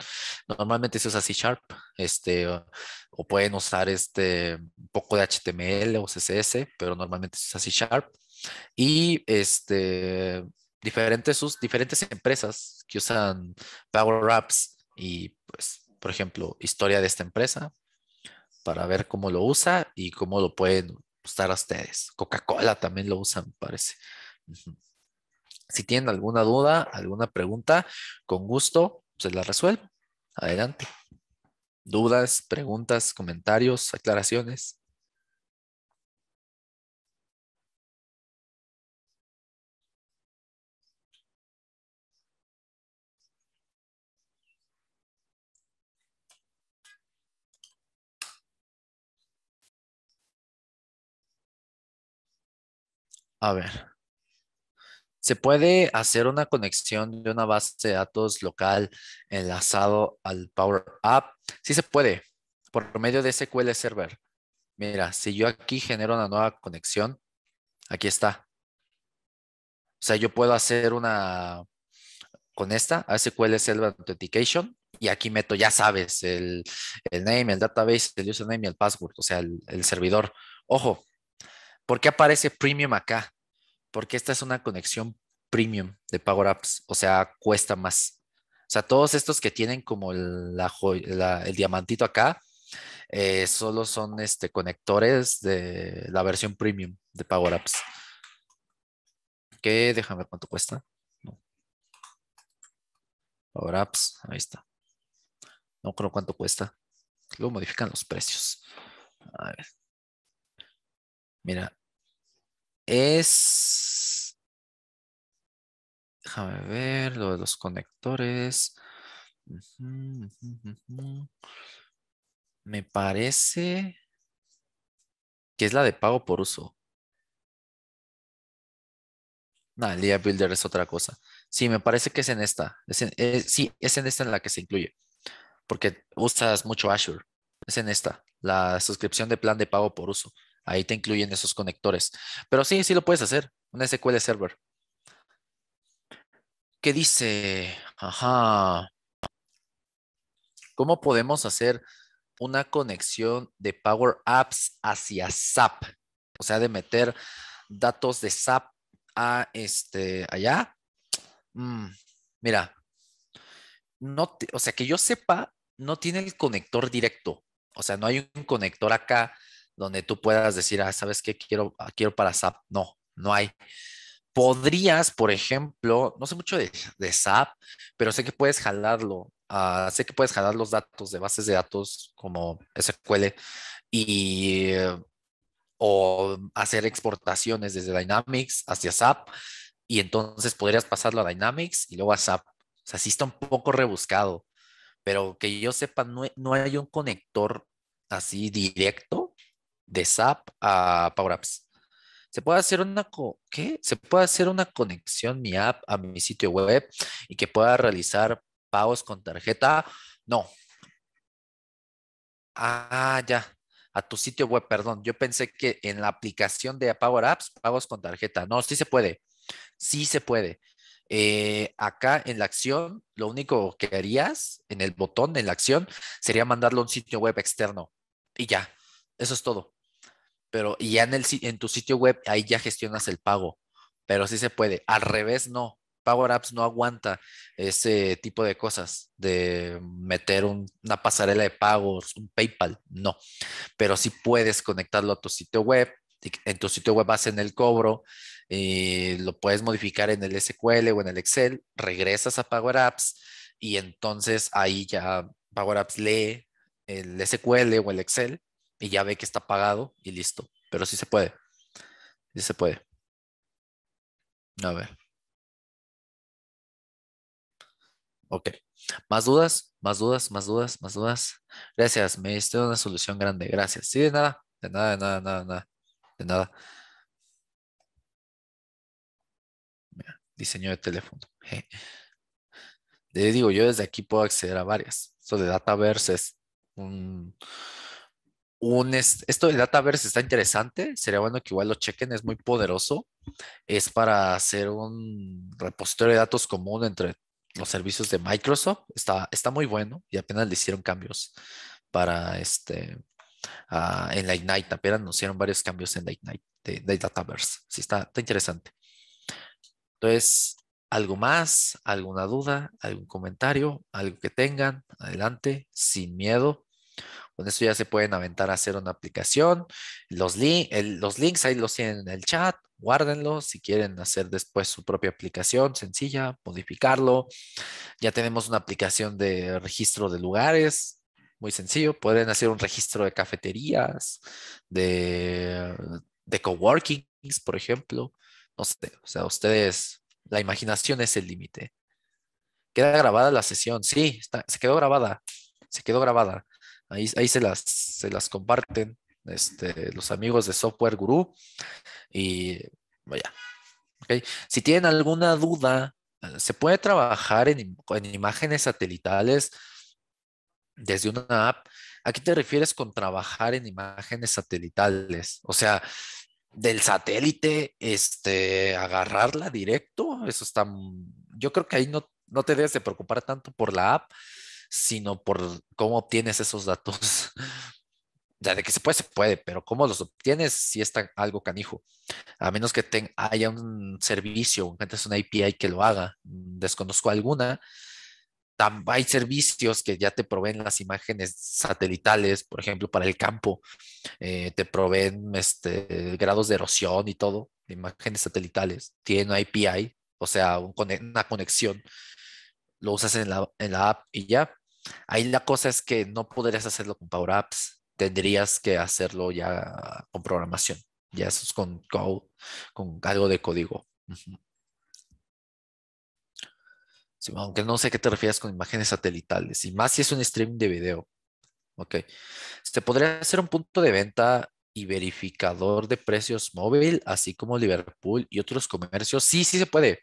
Normalmente se usa C Sharp, este, o, pueden usar este, un poco de HTML o CSS, pero normalmente se usa C Sharp. Y este, diferentes, sus, diferentes empresas que usan Power Apps y, pues, por ejemplo, historia de esta empresa para ver cómo lo usa y cómo lo pueden a ustedes. Coca-Cola también lo usan, parece. Si tienen alguna duda, alguna pregunta, con gusto se la resuelvo. Adelante. Dudas, preguntas, comentarios, aclaraciones. A ver. ¿Se puede hacer una conexión de una base de datos local enlazado al Power App? Sí se puede, por medio de SQL Server. Mira, si yo aquí genero una nueva conexión, aquí está. O sea, yo puedo hacer una, con esta, SQL Server Authentication, y aquí meto, ya sabes, el, el name, el database, el username y el password, o sea, el servidor. Ojo, ¿Por qué aparece premium acá? Porque esta es una conexión premium de Power Apps, o sea, cuesta más. O sea, todos estos que tienen como la, el diamantito acá, eh, solo son este, conectores de la versión premium de Power Apps. ¿Qué? déjame ver cuánto cuesta. Power Apps, ahí está. No creo cuánto cuesta. Luego modifican los precios. A ver. Mira, es... Déjame ver lo de los conectores. Me parece que es la de pago por uso. No, el Dia Builder es otra cosa. Sí, me parece que es en esta. Eh, sí, es en esta en la que se incluye. Porque usas mucho Azure. Es en esta, la suscripción de plan de pago por uso. Ahí te incluyen esos conectores. Pero sí, sí lo puedes hacer. un SQL Server. ¿Qué dice? Ajá. ¿Cómo podemos hacer una conexión de Power Apps hacia SAP? O sea, de meter datos de SAP a este allá. Mm, mira, no o sea, que yo sepa, no tiene el conector directo. O sea, no hay un conector acá donde tú puedas decir, ah, ¿sabes qué? Quiero, ah, quiero para SAP. No, no hay. Podrías, por ejemplo, no sé mucho de, SAP, pero sé que puedes jalarlo. Ah, sé que puedes jalar los datos de bases de datos como SQL y o hacer exportaciones desde Dynamics hacia SAP y entonces podrías pasarlo a Dynamics y luego a SAP. O sea, sí está un poco rebuscado, pero que yo sepa, no, no hay un conector así directo de SAP a Power Apps. Se puede hacer una ¿qué? Se puede hacer una conexión mi app a mi sitio web y que pueda realizar pagos con tarjeta. No. Ah, ya. A tu sitio web, perdón. Yo pensé que en la aplicación de Power Apps, pagos con tarjeta. No, sí se puede. Sí se puede. Eh, acá en la acción, lo único que harías en el botón, en la acción, sería mandarlo a un sitio web externo. Y ya, eso es todo pero ya en, tu sitio web ahí ya gestionas el pago, pero sí se puede. Al revés, no. Power Apps no aguanta ese tipo de cosas, de meter una pasarela de pagos, un PayPal, no. Pero sí puedes conectarlo a tu sitio web, en tu sitio web hacen el cobro, eh, lo puedes modificar en el SQL o en el Excel, regresas a Power Apps y entonces ahí ya Power Apps lee el SQL o el Excel y ya ve que está pagado y listo. Pero sí se puede. Sí se puede. A ver. Ok. Más dudas, más dudas, más dudas, más dudas. Gracias, me diste una solución grande. Gracias. Sí, de nada, de nada, de nada, de nada, de nada. De nada. diseño de teléfono. digo, yo desde aquí puedo acceder a varias. Esto de Dataverse es un, un, esto de Dataverse está interesante, sería bueno que igual lo chequen, es muy poderoso, es para hacer un repositorio de datos común entre los servicios de Microsoft, está, está muy bueno y apenas le hicieron cambios para este, ah, en la Ignite, apenas anunciaron varios cambios en la Ignite de, Dataverse, sí está, está interesante. Entonces, ¿algo más? ¿Alguna duda? ¿Algún comentario? ¿Algo que tengan? Adelante, sin miedo con eso ya se pueden aventar a hacer una aplicación. Los, li los links ahí los tienen en el chat, guárdenlos. Si quieren hacer después su propia aplicación sencilla, modificarlo. Ya tenemos una aplicación de registro de lugares, muy sencillo. Pueden hacer un registro de cafeterías, de, de coworkings, por ejemplo. No sé, o sea, ustedes, la imaginación es el límite. ¿Queda grabada la sesión? Sí, se quedó grabada. Se quedó grabada. Ahí, se, las, se las comparten este, los amigos de Software Guru. Y vaya. Si tienen alguna duda, eh, se puede trabajar en, imágenes satelitales desde una app. ¿A te refieres con trabajar en imágenes satelitales? O sea, del satélite, este, agarrarla directo, eso está, yo creo que ahí no, no te debes de preocupar tanto por la app, sino por cómo obtienes esos datos. Ya de que se puede, se puede, pero cómo los obtienes si es algo canijo. A menos que ten, haya un servicio, Un una API que lo haga, mm, desconozco alguna. también hay servicios que ya te proveen las imágenes satelitales, por ejemplo, para el campo, eh, te proveen este, grados de erosión y todo, imágenes satelitales. Tiene una API, o sea, una conexión lo usas en la, app y ya. Ahí la cosa es que no podrías hacerlo con Power Apps, tendrías que hacerlo ya con programación, ya eso es con, con, con algo de código. aunque no sé qué te refieres con imágenes satelitales, y más si es un streaming de video. Ok. Se podría hacer un punto de venta y verificador de precios móvil, así como Liverpool y otros comercios. Sí, sí se puede.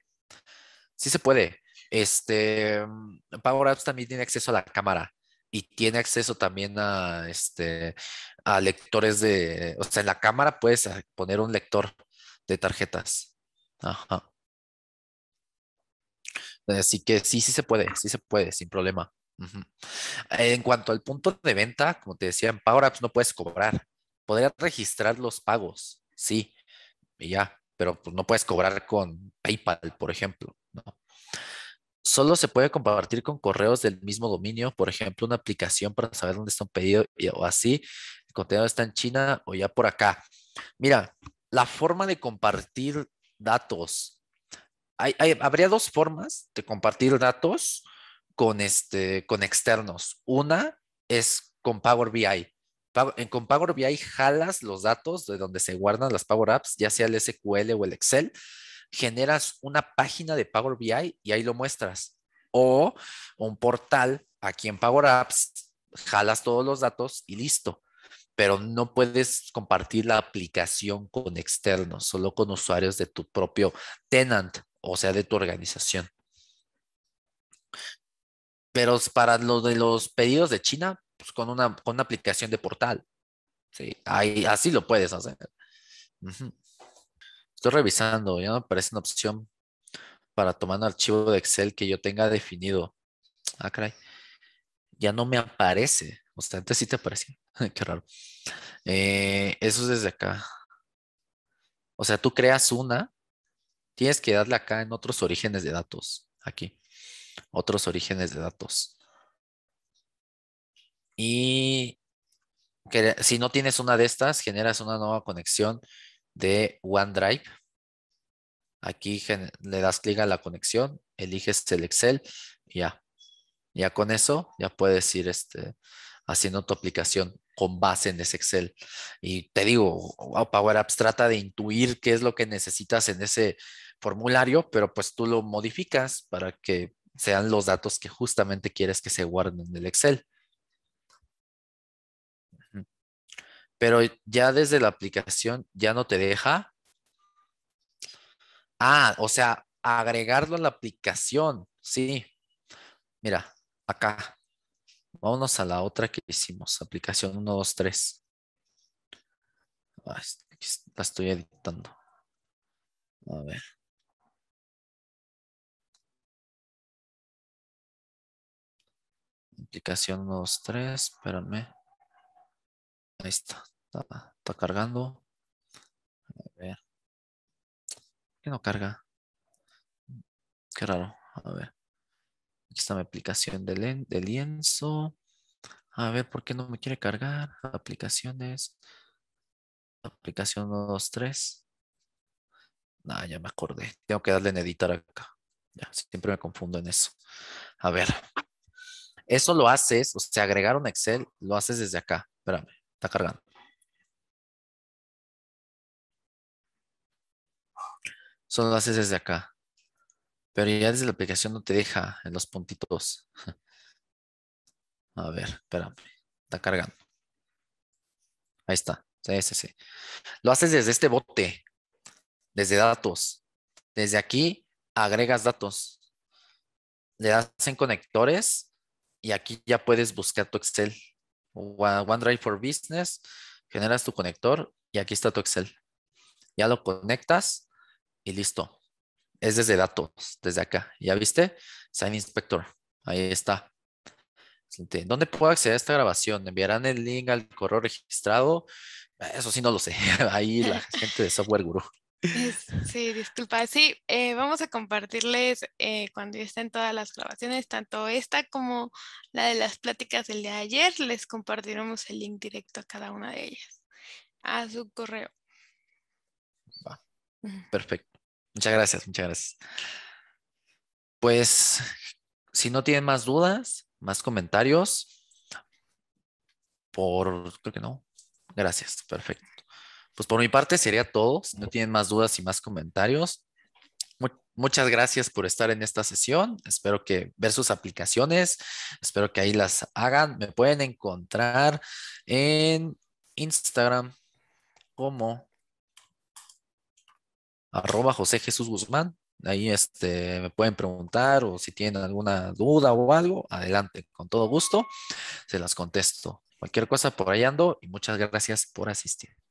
Sí se puede. Este, mm, Power Apps también tiene acceso a la cámara y tiene acceso también a, este, lectores de, o sea, en la cámara puedes ah, poner un lector de tarjetas. Ajá. Así que sí, sí se puede, sí se puede, sin problema. En cuanto al punto de venta, como te decía, en Power Apps no puedes cobrar. Podrías registrar los pagos, sí, y ya, pero pues, no puedes cobrar con PayPal, por ejemplo. ¿no? solo se puede compartir con correos del mismo dominio, por ejemplo, una aplicación para saber dónde está un pedido o así, el contenido está en China o ya por acá. Mira, la forma de compartir datos. habría dos formas de compartir datos con, este, con externos. Una es con Power BI. En, Power BI jalas los datos de donde se guardan las Power Apps, ya sea el SQL o el Excel, generas una página de Power BI y ahí lo muestras. O un portal aquí en Power Apps, jalas todos los datos y listo. Pero no puedes compartir la aplicación con externos, solo con usuarios de tu propio tenant, o sea, de tu organización. Pero para lo de los pedidos de China, pues con una, aplicación de portal. Sí, así lo puedes hacer estoy revisando, ya no me parece una opción para tomar un archivo de Excel que yo tenga definido. Ah, caray. Ya no me aparece. O sea, antes sí te aparecía. Qué raro. Eh, eso es desde acá. O sea, tú creas una, tienes que darle acá en otros orígenes de datos. Aquí. Otros orígenes de datos. Y si no tienes una de estas, generas una nueva conexión de OneDrive. Aquí le das clic a la conexión, eliges el Excel y ya. Ya con eso ya puedes ir este, haciendo tu aplicación con base en ese Excel. Y te digo, Power Apps trata de intuir qué es lo que necesitas en ese formulario, pero pues tú lo modificas para que sean los datos que justamente quieres que se guarden en el Excel. pero ya desde la aplicación ya no te deja. Ah, o sea, agregarlo a la aplicación, sí. Mira, acá. Vámonos a la otra que hicimos, aplicación 1, 2, 3. La estoy editando. A ver. Aplicación 1, 2, 3, espérame. Ahí está, está, cargando. A ver. ¿Por qué no carga? Qué raro. A ver. Aquí está mi aplicación de, lienzo. A ver, ¿por qué no me quiere cargar? Aplicaciones. Aplicación 1, 2, 3. Nada, ya me acordé. Tengo que darle en editar acá. Ya, siempre me confundo en eso. A ver. Eso lo haces, o sea, agregar un Excel, lo haces desde acá. Espérame. Está cargando. Solo lo haces desde acá. Pero ya desde la aplicación no te deja en los puntitos. A ver, espérame. Está cargando. Ahí está. Sí, Lo haces desde este bote, desde datos. Desde aquí agregas datos. Le das en conectores y aquí ya puedes buscar tu Excel. OneDrive for Business, generas tu conector y aquí está tu Excel. Ya lo conectas y listo. Es desde datos, desde acá. ¿Ya viste? Sign Inspector. Ahí está. ¿Dónde puedo acceder a esta grabación? ¿Enviarán el link al correo registrado? Eso sí no lo sé. Ahí la gente de Software Guru sí, disculpa. Sí, eh, vamos a compartirles eh, cuando estén todas las grabaciones, tanto esta como la de las pláticas del día de ayer, les compartiremos el link directo a cada una de ellas, a su correo. Perfecto. Muchas gracias, muchas gracias. Pues, si no tienen más dudas, más comentarios, por, creo que no. Gracias, perfecto pues por mi parte sería todo. Si no tienen más dudas y más comentarios, muchas gracias por estar en esta sesión. Espero que ver sus aplicaciones, espero que ahí las hagan. Me pueden encontrar en Instagram como arroba José Jesús Guzmán. Ahí este, me pueden preguntar o si tienen alguna duda o algo, adelante, con todo gusto, se las contesto. Cualquier cosa por ahí ando y muchas gracias por asistir.